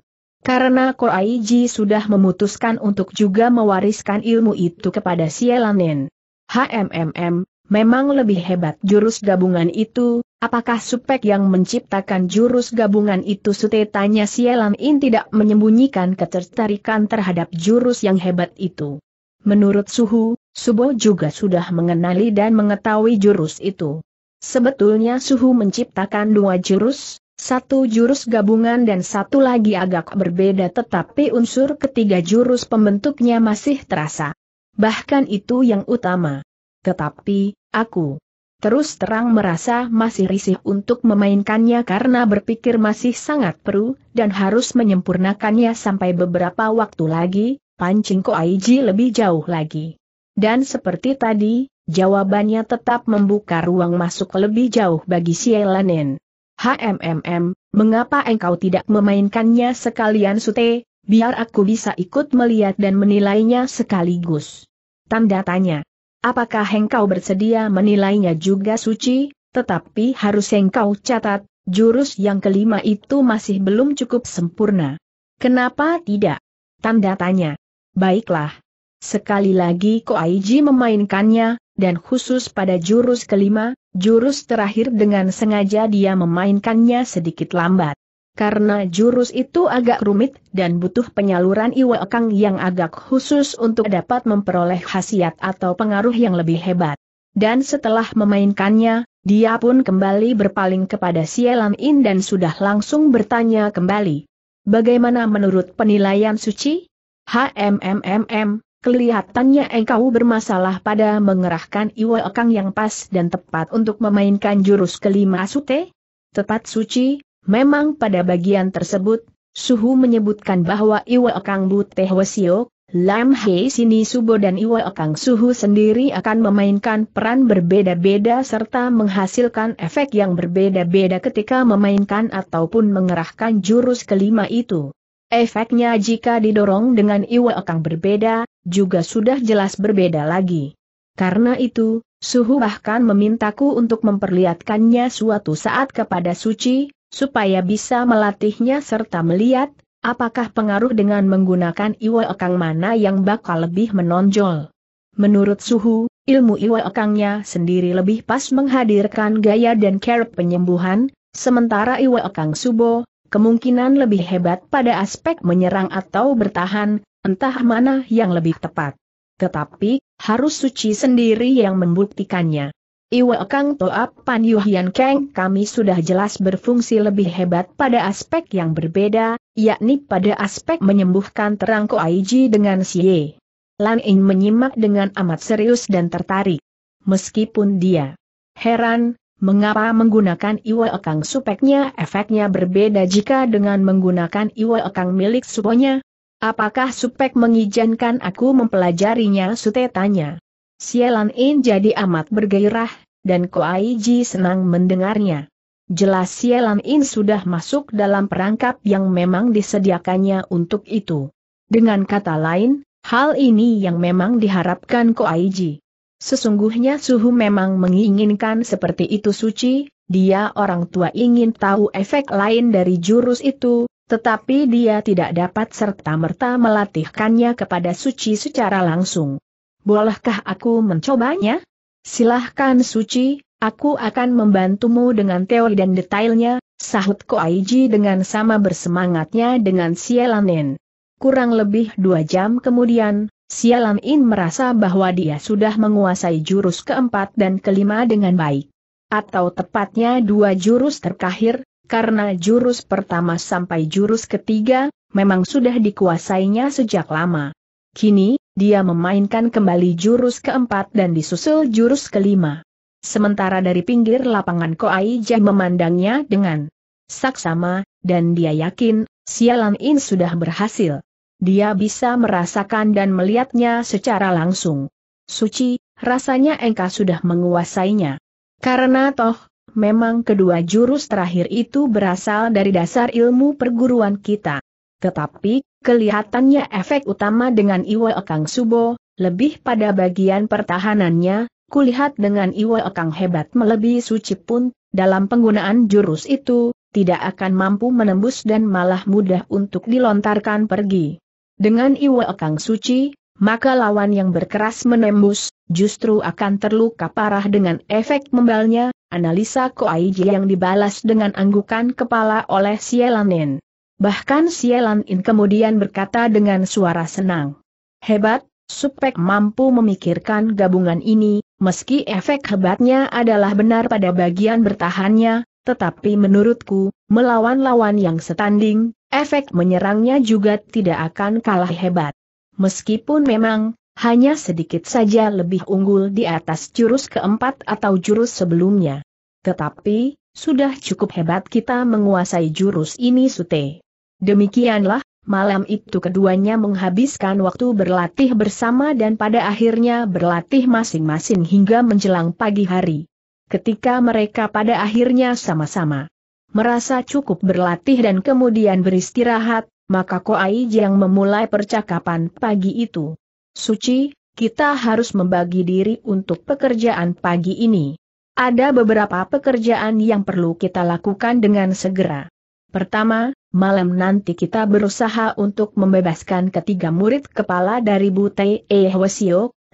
Karena Koaiji sudah memutuskan untuk juga mewariskan ilmu itu kepada Sielanen. HMMM, memang lebih hebat jurus gabungan itu, apakah Supek yang menciptakan jurus gabungan itu Sute tanya tidak menyembunyikan ketertarikan terhadap jurus yang hebat itu. Menurut Suhu, Subo juga sudah mengenali dan mengetahui jurus itu. Sebetulnya Suhu menciptakan dua jurus, satu jurus gabungan dan satu lagi agak berbeda tetapi unsur ketiga jurus pembentuknya masih terasa. Bahkan itu yang utama. Tetapi, aku terus terang merasa masih risih untuk memainkannya karena berpikir masih sangat perlu, dan harus menyempurnakannya sampai beberapa waktu lagi, pancing Aiji lebih jauh lagi. Dan seperti tadi, jawabannya tetap membuka ruang masuk lebih jauh bagi Sielanen. HMMM, mengapa engkau tidak memainkannya sekalian Sute, biar aku bisa ikut melihat dan menilainya sekaligus. Tanda tanya. Apakah engkau bersedia menilainya juga suci, tetapi harus engkau catat, jurus yang kelima itu masih belum cukup sempurna. Kenapa tidak? Tanda tanya. Baiklah. Sekali lagi aiji memainkannya, dan khusus pada jurus kelima, jurus terakhir dengan sengaja dia memainkannya sedikit lambat. Karena jurus itu agak rumit dan butuh penyaluran Iwa yang agak khusus untuk dapat memperoleh khasiat atau pengaruh yang lebih hebat. Dan setelah memainkannya, dia pun kembali berpaling kepada Sielam In dan sudah langsung bertanya kembali. Bagaimana menurut penilaian suci? HMMMM, Kelihatannya engkau bermasalah pada mengerahkan Iwa Ekang yang pas dan tepat untuk memainkan jurus kelima Sute. Tepat suci, memang pada bagian tersebut, Suhu menyebutkan bahwa Iwa Ekang Buteh Wesiok, Lam Hei Sini Subo dan Iwa Ekang Suhu sendiri akan memainkan peran berbeda-beda serta menghasilkan efek yang berbeda-beda ketika memainkan ataupun mengerahkan jurus kelima itu. Efeknya jika didorong dengan Iwa Ekang berbeda, juga sudah jelas berbeda lagi. Karena itu, Suhu bahkan memintaku untuk memperlihatkannya suatu saat kepada Suci, supaya bisa melatihnya serta melihat, apakah pengaruh dengan menggunakan Iwa Ekang mana yang bakal lebih menonjol. Menurut Suhu, ilmu Iwa Ekangnya sendiri lebih pas menghadirkan gaya dan care penyembuhan, sementara Iwa Ekang Subo, kemungkinan lebih hebat pada aspek menyerang atau bertahan, entah mana yang lebih tepat. Tetapi, harus suci sendiri yang membuktikannya. Iwa Kang Toap Pan Yuhian Kang kami sudah jelas berfungsi lebih hebat pada aspek yang berbeda, yakni pada aspek menyembuhkan terang Koaiji dengan Ye. Lan In menyimak dengan amat serius dan tertarik. Meskipun dia heran, mengapa menggunakan Iwa Kang supeknya efeknya berbeda jika dengan menggunakan Iwa Kang milik suponya, Apakah Supek mengizinkan aku mempelajarinya? Sute tanya. Sialan In jadi amat bergairah, dan Koaiji senang mendengarnya. Jelas Sialan In sudah masuk dalam perangkap yang memang disediakannya untuk itu. Dengan kata lain, hal ini yang memang diharapkan Koaiji. Sesungguhnya Suhu memang menginginkan seperti itu suci, dia orang tua ingin tahu efek lain dari jurus itu, tetapi dia tidak dapat serta-merta melatihkannya kepada Suci secara langsung. Bolehkah aku mencobanya? Silahkan Suci, aku akan membantumu dengan teori dan detailnya, sahut Aiji dengan sama bersemangatnya dengan Sialanin. Kurang lebih dua jam kemudian, Sialanin merasa bahwa dia sudah menguasai jurus keempat dan kelima dengan baik. Atau tepatnya dua jurus terakhir, karena jurus pertama sampai jurus ketiga, memang sudah dikuasainya sejak lama. Kini, dia memainkan kembali jurus keempat dan disusul jurus kelima. Sementara dari pinggir lapangan Koai Jai memandangnya dengan saksama, dan dia yakin, sialan ini sudah berhasil. Dia bisa merasakan dan melihatnya secara langsung. Suci, rasanya engkau sudah menguasainya. Karena toh, memang kedua jurus terakhir itu berasal dari dasar ilmu perguruan kita. Tetapi, kelihatannya efek utama dengan Iwa Kang Subo, lebih pada bagian pertahanannya, kulihat dengan Iwa Kang hebat melebihi suci pun, dalam penggunaan jurus itu, tidak akan mampu menembus dan malah mudah untuk dilontarkan pergi. Dengan Iwa Kang Suci, maka lawan yang berkeras menembus, justru akan terluka parah dengan efek membalnya, Analisa Koaiji yang dibalas dengan anggukan kepala oleh Sielanin. Bahkan Sielanin kemudian berkata dengan suara senang. Hebat, Supek mampu memikirkan gabungan ini, meski efek hebatnya adalah benar pada bagian bertahannya, tetapi menurutku, melawan lawan yang setanding, efek menyerangnya juga tidak akan kalah hebat. Meskipun memang, hanya sedikit saja lebih unggul di atas jurus keempat atau jurus sebelumnya. Tetapi, sudah cukup hebat kita menguasai jurus ini Sute. Demikianlah, malam itu keduanya menghabiskan waktu berlatih bersama dan pada akhirnya berlatih masing-masing hingga menjelang pagi hari. Ketika mereka pada akhirnya sama-sama merasa cukup berlatih dan kemudian beristirahat, maka Koai yang memulai percakapan pagi itu. Suci, kita harus membagi diri untuk pekerjaan pagi ini. Ada beberapa pekerjaan yang perlu kita lakukan dengan segera. Pertama, malam nanti kita berusaha untuk membebaskan ketiga murid kepala dari Bute E. Eh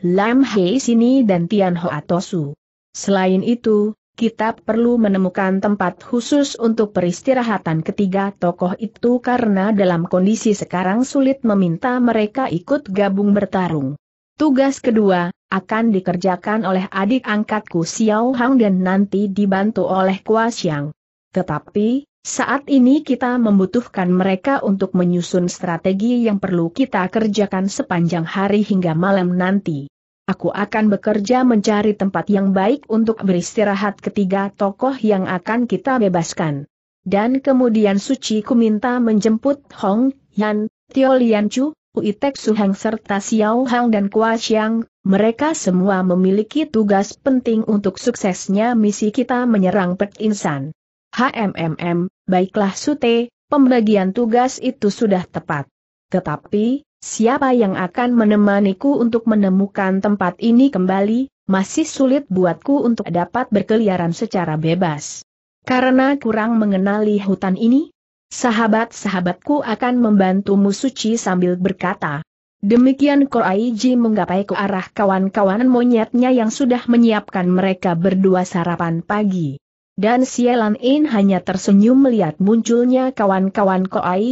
Lam Hei Sini dan Tian Hoa Tosu. Selain itu, kita perlu menemukan tempat khusus untuk peristirahatan ketiga tokoh itu karena dalam kondisi sekarang sulit meminta mereka ikut gabung bertarung. Tugas kedua, akan dikerjakan oleh adik angkatku Xiao Hang dan nanti dibantu oleh Kua Xiang. Tetapi, saat ini kita membutuhkan mereka untuk menyusun strategi yang perlu kita kerjakan sepanjang hari hingga malam nanti. Aku akan bekerja mencari tempat yang baik untuk beristirahat ketiga tokoh yang akan kita bebaskan. Dan kemudian Suci ku minta menjemput Hong, Yan, Tio Lian Chu, Su Suhang serta Xiao Hang dan Kua Xiang, mereka semua memiliki tugas penting untuk suksesnya misi kita menyerang Pek Insan. HMMM, baiklah Sute, pembagian tugas itu sudah tepat. Tetapi, Siapa yang akan menemaniku untuk menemukan tempat ini kembali, masih sulit buatku untuk dapat berkeliaran secara bebas. Karena kurang mengenali hutan ini, sahabat-sahabatku akan membantumu suci sambil berkata, Demikian Koaiji menggapai ke arah kawan-kawan monyetnya yang sudah menyiapkan mereka berdua sarapan pagi. Dan Sielan In hanya tersenyum melihat munculnya kawan-kawan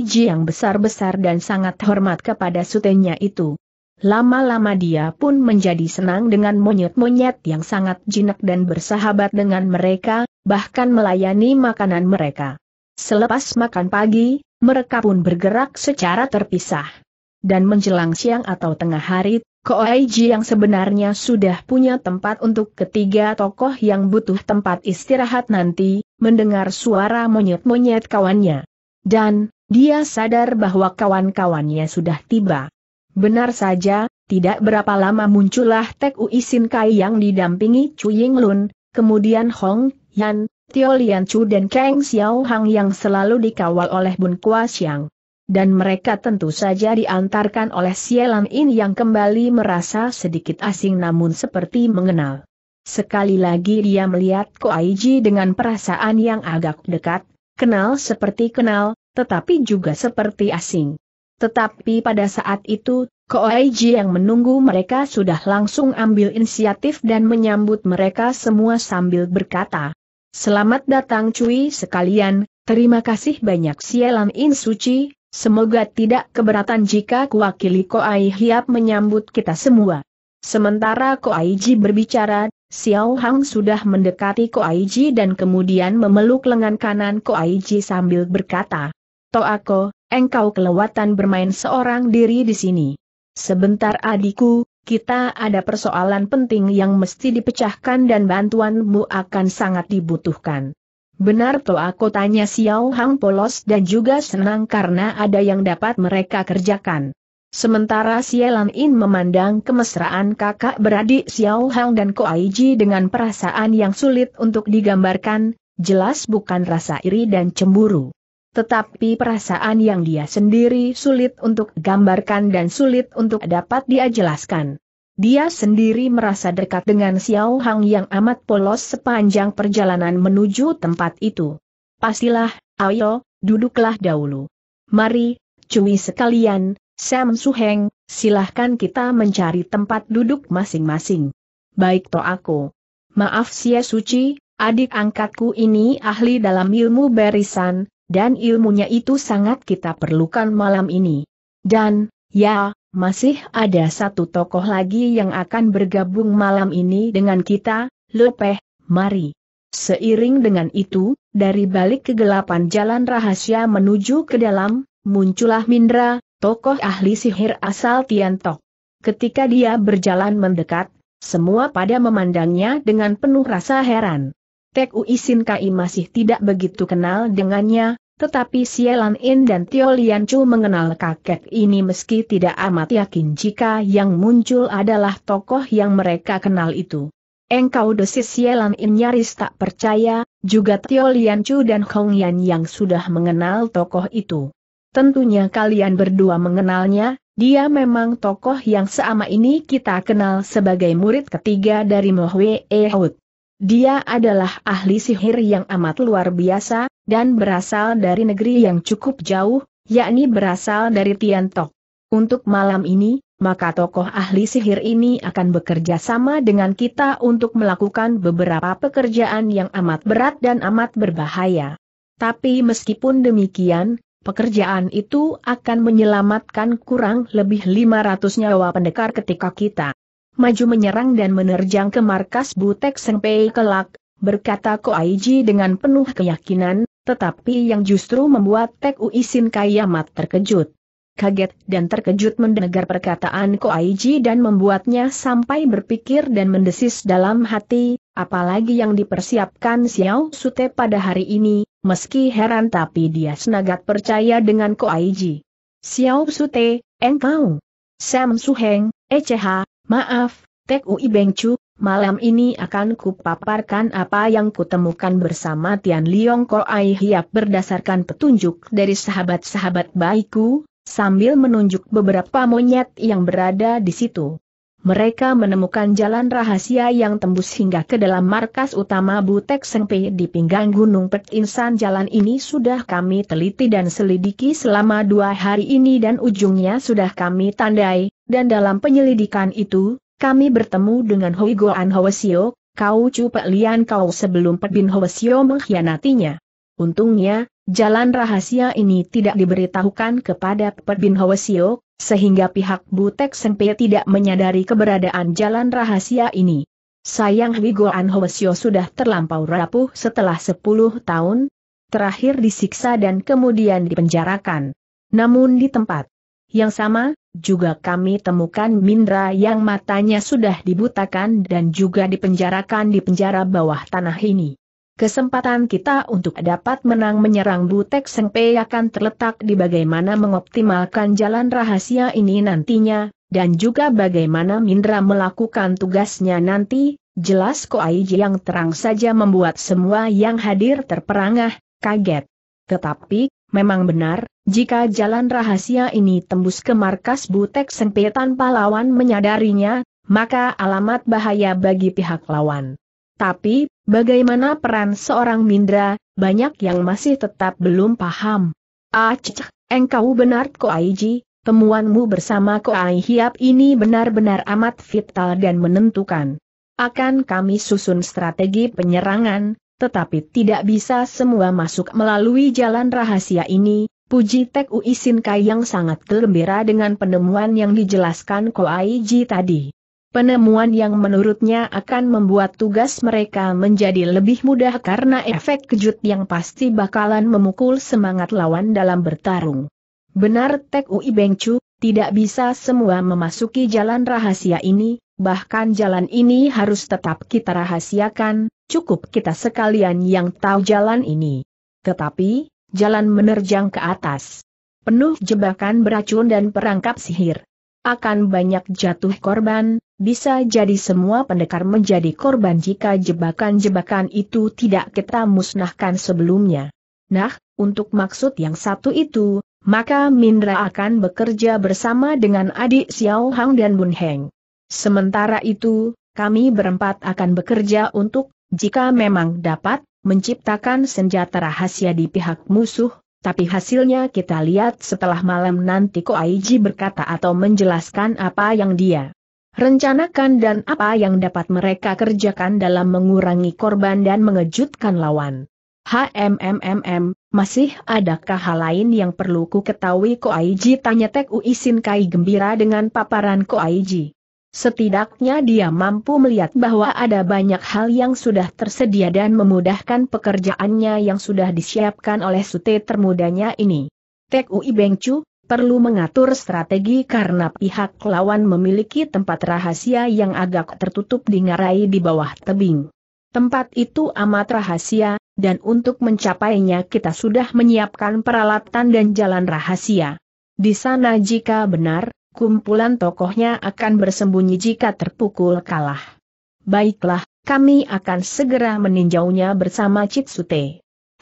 Ji yang besar-besar dan sangat hormat kepada sutenya itu. Lama-lama dia pun menjadi senang dengan monyet-monyet yang sangat jinak dan bersahabat dengan mereka, bahkan melayani makanan mereka. Selepas makan pagi, mereka pun bergerak secara terpisah. Dan menjelang siang atau tengah hari, Koaiji yang sebenarnya sudah punya tempat untuk ketiga tokoh yang butuh tempat istirahat nanti, mendengar suara monyet-monyet kawannya. Dan, dia sadar bahwa kawan-kawannya sudah tiba. Benar saja, tidak berapa lama muncullah Tek Uisin Kai yang didampingi Chu Ying Lun, kemudian Hong, Yan, Tio Lian Chu dan Kang Xiao Hang yang selalu dikawal oleh Bun Kua Xiang. Dan mereka tentu saja diantarkan oleh Sielam In yang kembali merasa sedikit asing namun seperti mengenal. Sekali lagi dia melihat Koaiji dengan perasaan yang agak dekat, kenal seperti kenal, tetapi juga seperti asing. Tetapi pada saat itu, Koaiji yang menunggu mereka sudah langsung ambil inisiatif dan menyambut mereka semua sambil berkata, Selamat datang Cui sekalian, terima kasih banyak Sielam In Suci, Semoga tidak keberatan jika kuwakili Koai Hiap menyambut kita semua. Sementara Koaiji berbicara, Xiao Hang sudah mendekati Koaiji dan kemudian memeluk lengan kanan Koaiji sambil berkata, Toako, engkau kelewatan bermain seorang diri di sini. Sebentar adikku, kita ada persoalan penting yang mesti dipecahkan dan bantuanmu akan sangat dibutuhkan. Benar aku tanya Xiao Hang polos dan juga senang karena ada yang dapat mereka kerjakan. Sementara Sielan In memandang kemesraan kakak beradik Xiao Hang dan ko aiji dengan perasaan yang sulit untuk digambarkan, jelas bukan rasa iri dan cemburu. Tetapi perasaan yang dia sendiri sulit untuk gambarkan dan sulit untuk dapat dia jelaskan. Dia sendiri merasa dekat dengan Xiao Hang yang amat polos sepanjang perjalanan menuju tempat itu. Pastilah, ayo, duduklah dahulu. Mari, cuy sekalian, Sam Suheng, silahkan kita mencari tempat duduk masing-masing. Baik to aku. Maaf Sia Suci, adik angkatku ini ahli dalam ilmu barisan, dan ilmunya itu sangat kita perlukan malam ini. Dan, ya, masih ada satu tokoh lagi yang akan bergabung malam ini dengan kita, Lepeh, mari. Seiring dengan itu, dari balik kegelapan jalan rahasia menuju ke dalam, muncullah Mindra, tokoh ahli sihir asal Tiantok. Ketika dia berjalan mendekat, semua pada memandangnya dengan penuh rasa heran. Tek Uisin Kai masih tidak begitu kenal dengannya, tetapi Sielan In dan Tio Lian Chu mengenal kakek ini meski tidak amat yakin jika yang muncul adalah tokoh yang mereka kenal itu. Engkau dosis Sielan In nyaris tak percaya, juga Tio Lian Chu dan Hong Yan yang sudah mengenal tokoh itu. Tentunya kalian berdua mengenalnya, dia memang tokoh yang seama ini kita kenal sebagai murid ketiga dari Mohwe Ehud. Dia adalah ahli sihir yang amat luar biasa, dan berasal dari negeri yang cukup jauh, yakni berasal dari Tiantok. Untuk malam ini, maka tokoh ahli sihir ini akan bekerja sama dengan kita untuk melakukan beberapa pekerjaan yang amat berat dan amat berbahaya. Tapi meskipun demikian, pekerjaan itu akan menyelamatkan kurang lebih 500 nyawa pendekar ketika kita maju menyerang dan menerjang ke markas Butek Sengpei kelak, berkata Ko Aiji dengan penuh keyakinan, tetapi yang justru membuat Tek Uisin Kayamat terkejut. Kaget dan terkejut mendengar perkataan Ko Aiji dan membuatnya sampai berpikir dan mendesis dalam hati, apalagi yang dipersiapkan Xiao Sute pada hari ini, meski heran tapi dia senagat percaya dengan Ko Aiji. Xiao Sute, engkau. Sam Suheng, ECH, Maaf, Tek Ui Bengcu, malam ini akan kupaparkan apa yang kutemukan bersama Tian Liong Ko Ai Hiap berdasarkan petunjuk dari sahabat-sahabat baikku, sambil menunjuk beberapa monyet yang berada di situ mereka menemukan jalan rahasia yang tembus hingga ke dalam markas utama Butek Sengpe di pinggang Gunung Pet Jalan ini sudah kami teliti dan selidiki selama dua hari ini dan ujungnya sudah kami tandai, dan dalam penyelidikan itu, kami bertemu dengan Hoi Goan Hwasio, Kau Cupak Lian Kau sebelum Pet Bin Hwasio mengkhianatinya. Untungnya, Jalan rahasia ini tidak diberitahukan kepada Perbin Hwasio, sehingga pihak Butek Senpe tidak menyadari keberadaan jalan rahasia ini. Sayang Wigoan Hwasio sudah terlampau rapuh setelah 10 tahun, terakhir disiksa dan kemudian dipenjarakan. Namun di tempat yang sama, juga kami temukan Mindra yang matanya sudah dibutakan dan juga dipenjarakan di penjara bawah tanah ini. Kesempatan kita untuk dapat menang menyerang Butek Sengpe akan terletak di bagaimana mengoptimalkan jalan rahasia ini nantinya, dan juga bagaimana Mindra melakukan tugasnya nanti, jelas Koai yang terang saja membuat semua yang hadir terperangah, kaget. Tetapi, memang benar, jika jalan rahasia ini tembus ke markas Butek Sengpe tanpa lawan menyadarinya, maka alamat bahaya bagi pihak lawan. Tapi, Bagaimana peran seorang Mindra, banyak yang masih tetap belum paham. Acik, ah, engkau benar Koaiji, temuanmu bersama Koai Hiap ini benar-benar amat vital dan menentukan. Akan kami susun strategi penyerangan, tetapi tidak bisa semua masuk melalui jalan rahasia ini, puji Tek uisin kai yang sangat gembira dengan penemuan yang dijelaskan Koaiji tadi penemuan yang menurutnya akan membuat tugas mereka menjadi lebih mudah karena efek kejut yang pasti bakalan memukul semangat lawan dalam bertarung. Benar Tek Ui Bengcu, tidak bisa semua memasuki jalan rahasia ini, bahkan jalan ini harus tetap kita rahasiakan, cukup kita sekalian yang tahu jalan ini. Tetapi, jalan menerjang ke atas. Penuh jebakan beracun dan perangkap sihir akan banyak jatuh korban, bisa jadi semua pendekar menjadi korban jika jebakan-jebakan itu tidak kita musnahkan sebelumnya. Nah, untuk maksud yang satu itu, maka Mindra akan bekerja bersama dengan adik Xiao Hang dan Bun Heng. Sementara itu, kami berempat akan bekerja untuk, jika memang dapat, menciptakan senjata rahasia di pihak musuh, tapi hasilnya kita lihat setelah malam nanti Ko Aiji berkata atau menjelaskan apa yang dia rencanakan dan apa yang dapat mereka kerjakan dalam mengurangi korban dan mengejutkan lawan. HMMMM, masih adakah hal lain yang perlu ku ketahui Ko Aiji tanya Tek Uisin Kai gembira dengan paparan Ko Aiji. Setidaknya dia mampu melihat bahwa ada banyak hal yang sudah tersedia dan memudahkan pekerjaannya yang sudah disiapkan oleh sute termudanya ini. Tek Ui Bengcu, perlu mengatur strategi karena pihak lawan memiliki tempat rahasia yang agak tertutup di ngarai di bawah tebing. Tempat itu amat rahasia, dan untuk mencapainya kita sudah menyiapkan peralatan dan jalan rahasia. Di sana jika benar, kumpulan tokohnya akan bersembunyi jika terpukul kalah. Baiklah, kami akan segera meninjaunya bersama Cik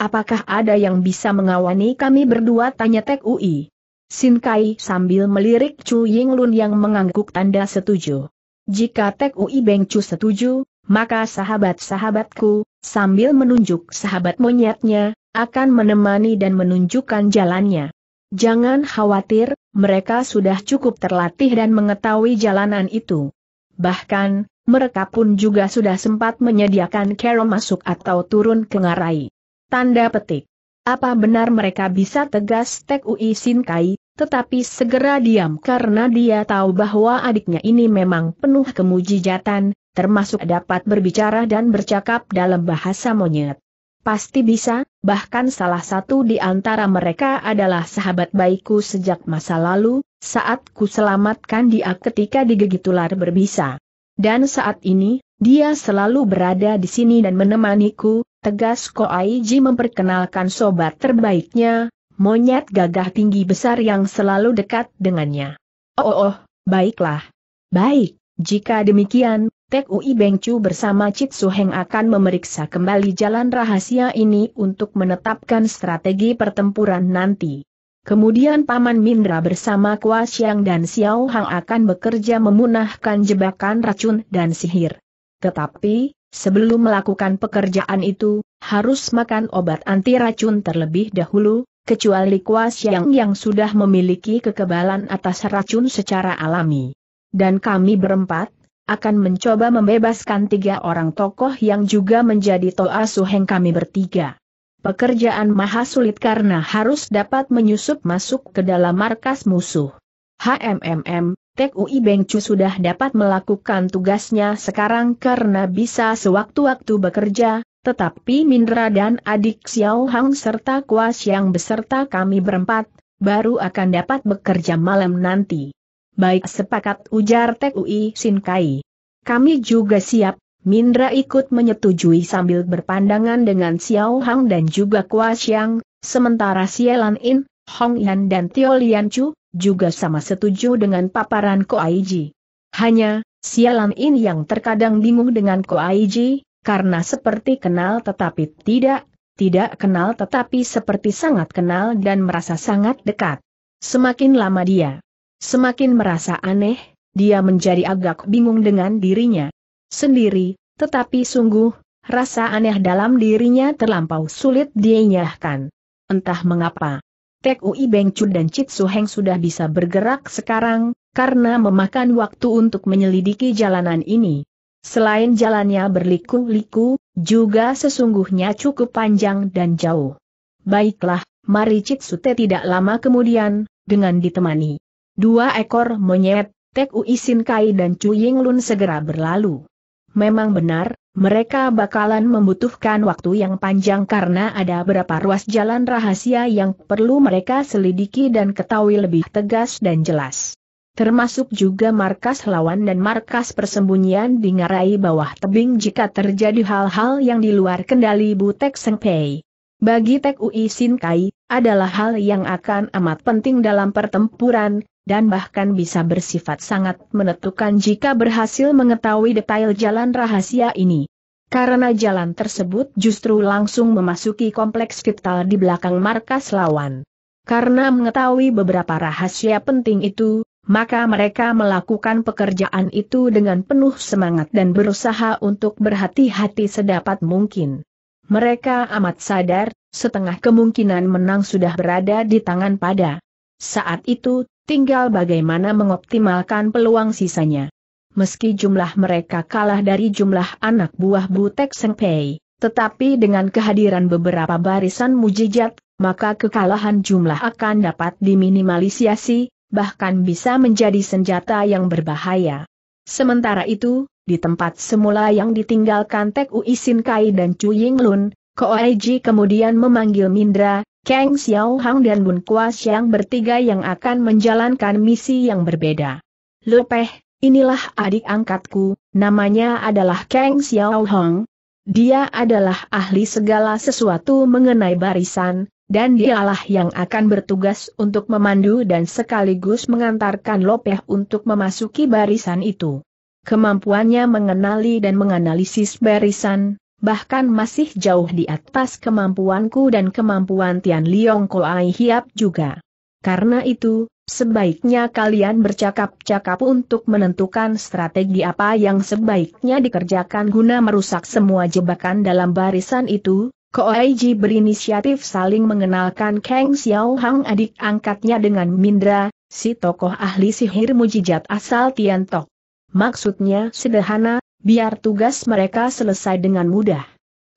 Apakah ada yang bisa mengawani kami berdua tanya Tek Ui? Sin sambil melirik Chu Lun yang mengangguk tanda setuju. Jika Tek Ui Beng Chu setuju, maka sahabat-sahabatku, sambil menunjuk sahabat monyetnya, akan menemani dan menunjukkan jalannya. Jangan khawatir, mereka sudah cukup terlatih dan mengetahui jalanan itu. Bahkan, mereka pun juga sudah sempat menyediakan kero masuk atau turun ke ngarai. Tanda petik. Apa benar mereka bisa tegas tek Ui Sin Kai, tetapi segera diam karena dia tahu bahwa adiknya ini memang penuh kemujijatan, termasuk dapat berbicara dan bercakap dalam bahasa monyet. Pasti bisa, bahkan salah satu di antara mereka adalah sahabat baikku sejak masa lalu, saat ku selamatkan dia ketika digigit ular berbisa. Dan saat ini, dia selalu berada di sini dan menemaniku, tegas Ko Koaiji memperkenalkan sobat terbaiknya, monyet gagah tinggi besar yang selalu dekat dengannya. Oh, oh, oh baiklah. Baik, jika demikian, Tek Ui Bengcu bersama Cit Suheng akan memeriksa kembali jalan rahasia ini untuk menetapkan strategi pertempuran nanti. Kemudian Paman Mindra bersama Kua Xiang dan Xiao Hang akan bekerja memunahkan jebakan racun dan sihir. Tetapi, sebelum melakukan pekerjaan itu, harus makan obat anti racun terlebih dahulu, kecuali Kua Xiang yang sudah memiliki kekebalan atas racun secara alami. Dan kami berempat, akan mencoba membebaskan tiga orang tokoh yang juga menjadi Toa Suheng kami bertiga. Pekerjaan maha sulit karena harus dapat menyusup masuk ke dalam markas musuh. HMMM, Tek UI Bengcu sudah dapat melakukan tugasnya sekarang karena bisa sewaktu-waktu bekerja, tetapi Mindra dan adik Xiao Hang serta Kuas yang beserta kami berempat, baru akan dapat bekerja malam nanti baik sepakat ujar TUI Sinkai. Kami juga siap, Mindra ikut menyetujui sambil berpandangan dengan Xiao Hang dan juga Kua Xiang, sementara Sielan In, Hong Yan dan Tio Lian Chu, juga sama setuju dengan paparan Ko Ji. Hanya, Sialan In yang terkadang bingung dengan Ko Ji, karena seperti kenal tetapi tidak, tidak kenal tetapi seperti sangat kenal dan merasa sangat dekat. Semakin lama dia Semakin merasa aneh, dia menjadi agak bingung dengan dirinya sendiri, tetapi sungguh, rasa aneh dalam dirinya terlampau sulit dienyahkan. Entah mengapa, Tek Ui Beng Chu dan Chit Su Heng sudah bisa bergerak sekarang, karena memakan waktu untuk menyelidiki jalanan ini. Selain jalannya berliku-liku, juga sesungguhnya cukup panjang dan jauh. Baiklah, mari Te tidak lama kemudian, dengan ditemani Dua ekor monyet, Tek Ui Sin Kai dan Chu Ying Lun segera berlalu. Memang benar, mereka bakalan membutuhkan waktu yang panjang karena ada beberapa ruas jalan rahasia yang perlu mereka selidiki dan ketahui lebih tegas dan jelas. Termasuk juga markas lawan dan markas persembunyian di ngarai bawah tebing jika terjadi hal-hal yang di luar kendali Butek Pei. Bagi Tek Ui Sin Kai, adalah hal yang akan amat penting dalam pertempuran, dan bahkan bisa bersifat sangat menentukan jika berhasil mengetahui detail jalan rahasia ini. Karena jalan tersebut justru langsung memasuki kompleks vital di belakang markas lawan. Karena mengetahui beberapa rahasia penting itu, maka mereka melakukan pekerjaan itu dengan penuh semangat dan berusaha untuk berhati-hati sedapat mungkin. Mereka amat sadar, setengah kemungkinan menang sudah berada di tangan pada. Saat itu, tinggal bagaimana mengoptimalkan peluang sisanya. Meski jumlah mereka kalah dari jumlah anak buah Butek Sengpei, tetapi dengan kehadiran beberapa barisan mujijat, maka kekalahan jumlah akan dapat diminimalisasi, bahkan bisa menjadi senjata yang berbahaya. Sementara itu, di tempat semula yang ditinggalkan Tek Uisin Kai dan Chu Ying Lun, Koeji kemudian memanggil Mindra, Kang Xiao Hang dan Bun Kua Xiang bertiga yang akan menjalankan misi yang berbeda. Lepeh, inilah adik angkatku, namanya adalah Kang Xiao Hang. Dia adalah ahli segala sesuatu mengenai barisan, dan dialah yang akan bertugas untuk memandu dan sekaligus mengantarkan Lopeh untuk memasuki barisan itu. Kemampuannya mengenali dan menganalisis barisan, bahkan masih jauh di atas kemampuanku dan kemampuan Tian Liong Koai Hiap juga. Karena itu, sebaiknya kalian bercakap-cakap untuk menentukan strategi apa yang sebaiknya dikerjakan guna merusak semua jebakan dalam barisan itu. Koai Ji berinisiatif saling mengenalkan Kang Xiao Hang adik angkatnya dengan Mindra, si tokoh ahli sihir mujijat asal Tiantok. Maksudnya sederhana, biar tugas mereka selesai dengan mudah.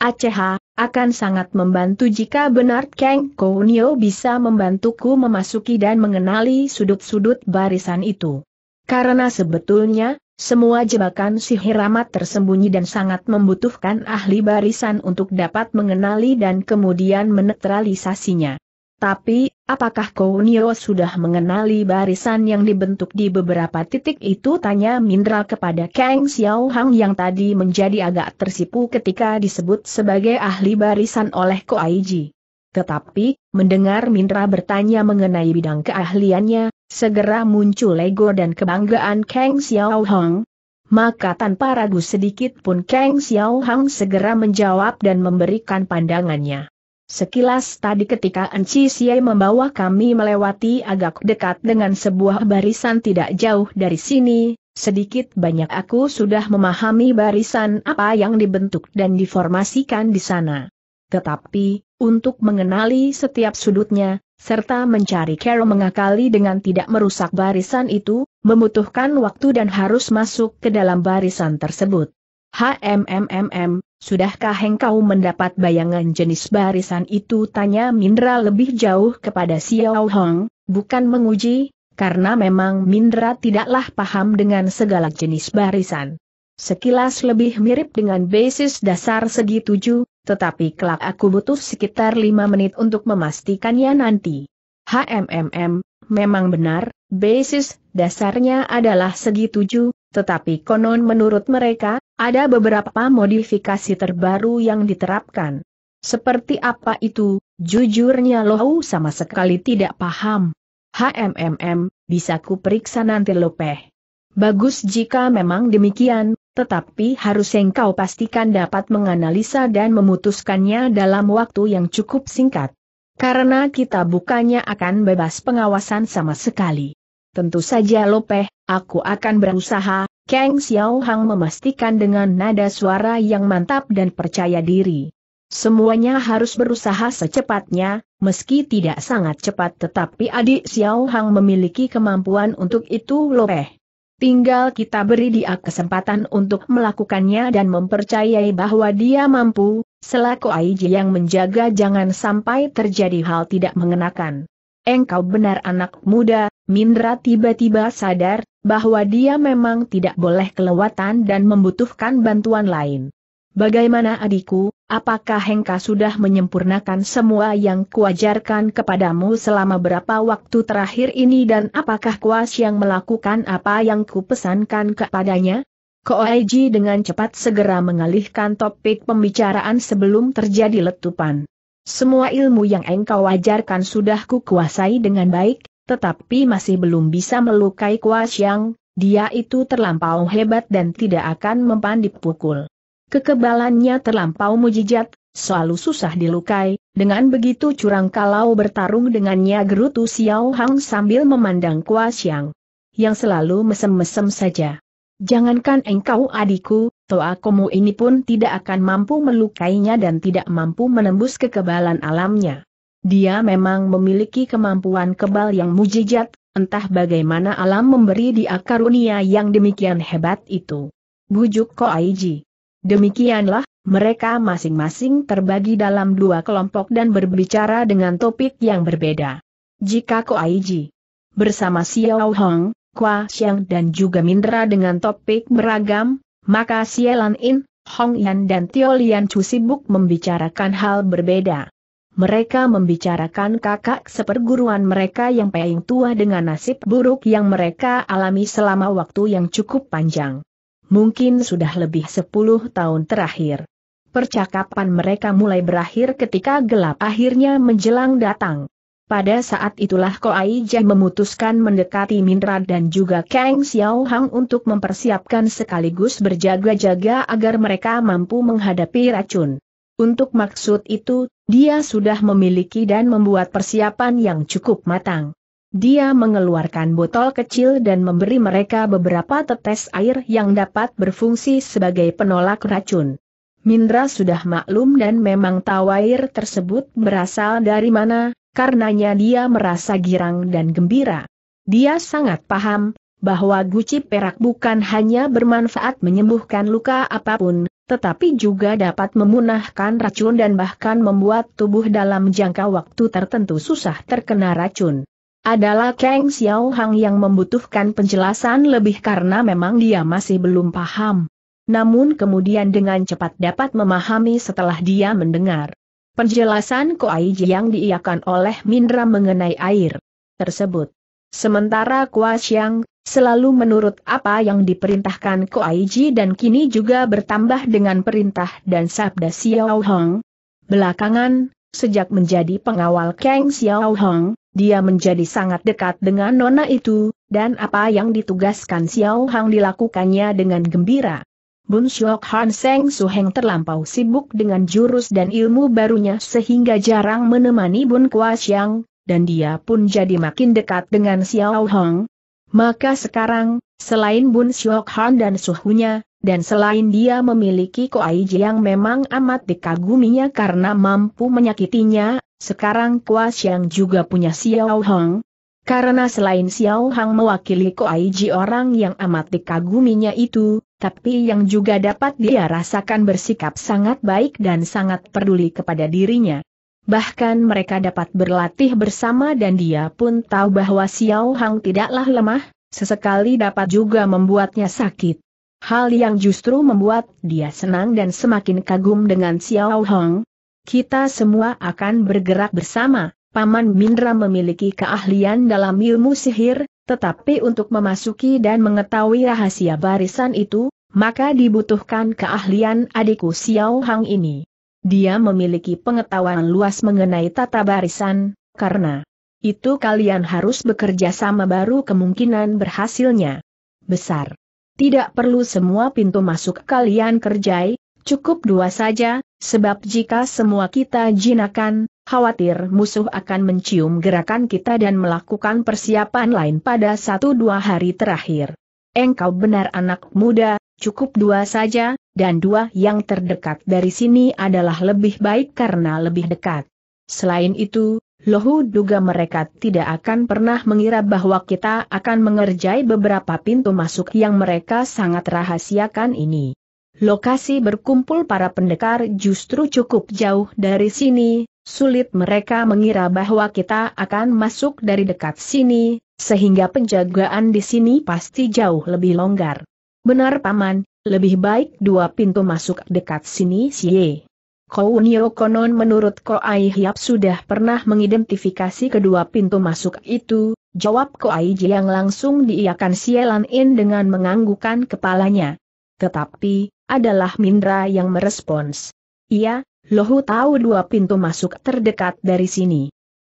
Aceh akan sangat membantu jika benar Kang Kounio bisa membantuku memasuki dan mengenali sudut-sudut barisan itu. Karena sebetulnya, semua jebakan sihir amat tersembunyi dan sangat membutuhkan ahli barisan untuk dapat mengenali dan kemudian menetralisasinya. Tapi, Apakah Nio sudah mengenali barisan yang dibentuk di beberapa titik itu? Tanya Mindra kepada Kang Xiao Hang yang tadi menjadi agak tersipu ketika disebut sebagai ahli barisan oleh Ko Aiji. Tetapi, mendengar Mindra bertanya mengenai bidang keahliannya, segera muncul ego dan kebanggaan Kang Xiao Hang. Maka tanpa ragu sedikit pun Kang Xiao Hang segera menjawab dan memberikan pandangannya. Sekilas tadi ketika Enci Siai membawa kami melewati agak dekat dengan sebuah barisan tidak jauh dari sini, sedikit banyak aku sudah memahami barisan apa yang dibentuk dan diformasikan di sana. Tetapi, untuk mengenali setiap sudutnya, serta mencari cara mengakali dengan tidak merusak barisan itu, membutuhkan waktu dan harus masuk ke dalam barisan tersebut. HMMMM, Sudahkah engkau mendapat bayangan jenis barisan itu? Tanya Mindra lebih jauh kepada Xiao Hong, bukan menguji, karena memang Mindra tidaklah paham dengan segala jenis barisan. Sekilas lebih mirip dengan basis dasar segi tujuh, tetapi kelak aku butuh sekitar lima menit untuk memastikannya nanti. HMMM, memang benar, basis dasarnya adalah segi tujuh, tetapi konon menurut mereka, ada beberapa modifikasi terbaru yang diterapkan. Seperti apa itu, jujurnya Lohu sama sekali tidak paham. HMMM, bisa ku periksa nanti Lopeh. Bagus jika memang demikian, tetapi harus engkau pastikan dapat menganalisa dan memutuskannya dalam waktu yang cukup singkat. Karena kita bukannya akan bebas pengawasan sama sekali. Tentu saja Lopeh, aku akan berusaha, Kang Xiao Hang memastikan dengan nada suara yang mantap dan percaya diri. Semuanya harus berusaha secepatnya, meski tidak sangat cepat tetapi adik Xiao Hang memiliki kemampuan untuk itu lopeh. Tinggal kita beri dia kesempatan untuk melakukannya dan mempercayai bahwa dia mampu, selaku Aiji yang menjaga jangan sampai terjadi hal tidak mengenakan. Engkau benar anak muda, Mindra tiba-tiba sadar, bahwa dia memang tidak boleh kelewatan dan membutuhkan bantuan lain. Bagaimana adikku, apakah Hengka sudah menyempurnakan semua yang kuajarkan kepadamu selama berapa waktu terakhir ini dan apakah Kuas yang melakukan apa yang kupesankan kepadanya? Koaiji dengan cepat segera mengalihkan topik pembicaraan sebelum terjadi letupan. Semua ilmu yang engkau ajarkan sudah ku kuasai dengan baik, tetapi masih belum bisa melukai Kuasyang, dia itu terlampau hebat dan tidak akan mempan dipukul. Kekebalannya terlampau mujijat, selalu susah dilukai, dengan begitu curang kalau bertarung dengannya gerutu Xiao Hang sambil memandang Kuasyang. Yang selalu mesem-mesem saja. Jangankan engkau adikku, toakomu ini pun tidak akan mampu melukainya dan tidak mampu menembus kekebalan alamnya. Dia memang memiliki kemampuan kebal yang mujijat, entah bagaimana alam memberi dia karunia yang demikian hebat itu. Bujuk Aiji. Demikianlah, mereka masing-masing terbagi dalam dua kelompok dan berbicara dengan topik yang berbeda. Jika ko Aiji bersama Xiao Hong, Kwa Siang dan juga Mindra dengan topik beragam, maka Sielan In, Hong Yan dan Tio Lian Chu sibuk membicarakan hal berbeda. Mereka membicarakan kakak seperguruan mereka yang paling tua dengan nasib buruk yang mereka alami selama waktu yang cukup panjang. Mungkin sudah lebih 10 tahun terakhir. Percakapan mereka mulai berakhir ketika gelap akhirnya menjelang datang. Pada saat itulah Ai Jia memutuskan mendekati Minra dan juga Kang Xiao Hang untuk mempersiapkan sekaligus berjaga-jaga agar mereka mampu menghadapi racun. Untuk maksud itu, dia sudah memiliki dan membuat persiapan yang cukup matang. Dia mengeluarkan botol kecil dan memberi mereka beberapa tetes air yang dapat berfungsi sebagai penolak racun. Mindra sudah maklum dan memang tahu air tersebut berasal dari mana, karenanya dia merasa girang dan gembira. Dia sangat paham, bahwa guci perak bukan hanya bermanfaat menyembuhkan luka apapun, tetapi juga dapat memunahkan racun dan bahkan membuat tubuh dalam jangka waktu tertentu susah terkena racun. Adalah Kang Xiao Hang yang membutuhkan penjelasan lebih karena memang dia masih belum paham. Namun kemudian dengan cepat dapat memahami setelah dia mendengar. Penjelasan Koaiji yang diiakan oleh Mindra mengenai air tersebut. Sementara Kuasiang, selalu menurut apa yang diperintahkan Koaiji dan kini juga bertambah dengan perintah dan sabda Xiao Hong. Belakangan, sejak menjadi pengawal Kang Xiao Hong, dia menjadi sangat dekat dengan nona itu, dan apa yang ditugaskan Xiao Hong dilakukannya dengan gembira. Bun Shok Han Seng Su Heng terlampau sibuk dengan jurus dan ilmu barunya sehingga jarang menemani Bun Kwa Siang dan dia pun jadi makin dekat dengan Xiao Hong. Maka sekarang, selain Bun Shok Han dan suhunya, dan selain dia memiliki Koai yang memang amat dikaguminya karena mampu menyakitinya, sekarang Kwa Siang juga punya Xiao Hong. Karena selain Xiao Hang mewakili Ji orang yang amat dikaguminya itu, tapi yang juga dapat dia rasakan bersikap sangat baik dan sangat peduli kepada dirinya. Bahkan mereka dapat berlatih bersama dan dia pun tahu bahwa Xiao Hang tidaklah lemah, sesekali dapat juga membuatnya sakit. Hal yang justru membuat dia senang dan semakin kagum dengan Xiao Hang. Kita semua akan bergerak bersama, Paman Mindra memiliki keahlian dalam ilmu sihir, tetapi untuk memasuki dan mengetahui rahasia barisan itu, maka dibutuhkan keahlian adikku Xiao Hang ini. Dia memiliki pengetahuan luas mengenai tata barisan, karena itu kalian harus bekerja sama baru kemungkinan berhasilnya besar. Tidak perlu semua pintu masuk kalian kerjai, cukup dua saja, sebab jika semua kita jinakan, khawatir musuh akan mencium gerakan kita dan melakukan persiapan lain pada satu dua hari terakhir. Engkau benar anak muda, cukup dua saja, dan dua yang terdekat dari sini adalah lebih baik karena lebih dekat. Selain itu, Lohu duga mereka tidak akan pernah mengira bahwa kita akan mengerjai beberapa pintu masuk yang mereka sangat rahasiakan ini. Lokasi berkumpul para pendekar justru cukup jauh dari sini, sulit mereka mengira bahwa kita akan masuk dari dekat sini, sehingga penjagaan di sini pasti jauh lebih longgar. Benar Paman, lebih baik dua pintu masuk dekat sini siye. Kounio konon menurut Koai Hiap sudah pernah mengidentifikasi kedua pintu masuk itu, jawab Koai yang langsung diiakan Sielan In dengan menganggukan kepalanya. Tetapi, adalah Mindra yang merespons. Iya, Lohu tahu dua pintu masuk terdekat dari sini.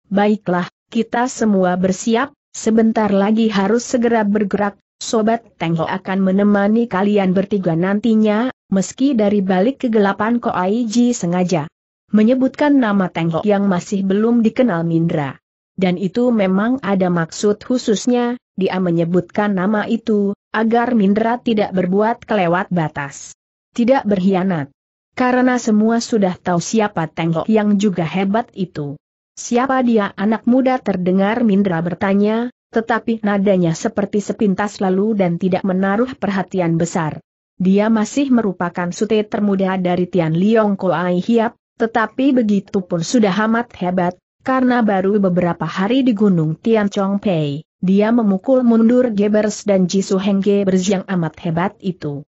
Baiklah, kita semua bersiap, sebentar lagi harus segera bergerak, Sobat Tengho akan menemani kalian bertiga nantinya, meski dari balik kegelapan Aiji sengaja menyebutkan nama Tengho yang masih belum dikenal Mindra. Dan itu memang ada maksud khususnya, dia menyebutkan nama itu, agar Mindra tidak berbuat kelewat batas tidak berkhianat. Karena semua sudah tahu siapa Tengok yang juga hebat itu. Siapa dia anak muda terdengar Mindra bertanya, tetapi nadanya seperti sepintas lalu dan tidak menaruh perhatian besar. Dia masih merupakan sute termuda dari Tian Liong Ai Hiap, tetapi begitu pun sudah amat hebat, karena baru beberapa hari di Gunung Tian Chong Pei, dia memukul mundur Gebers dan Jisu Hengge yang amat hebat itu.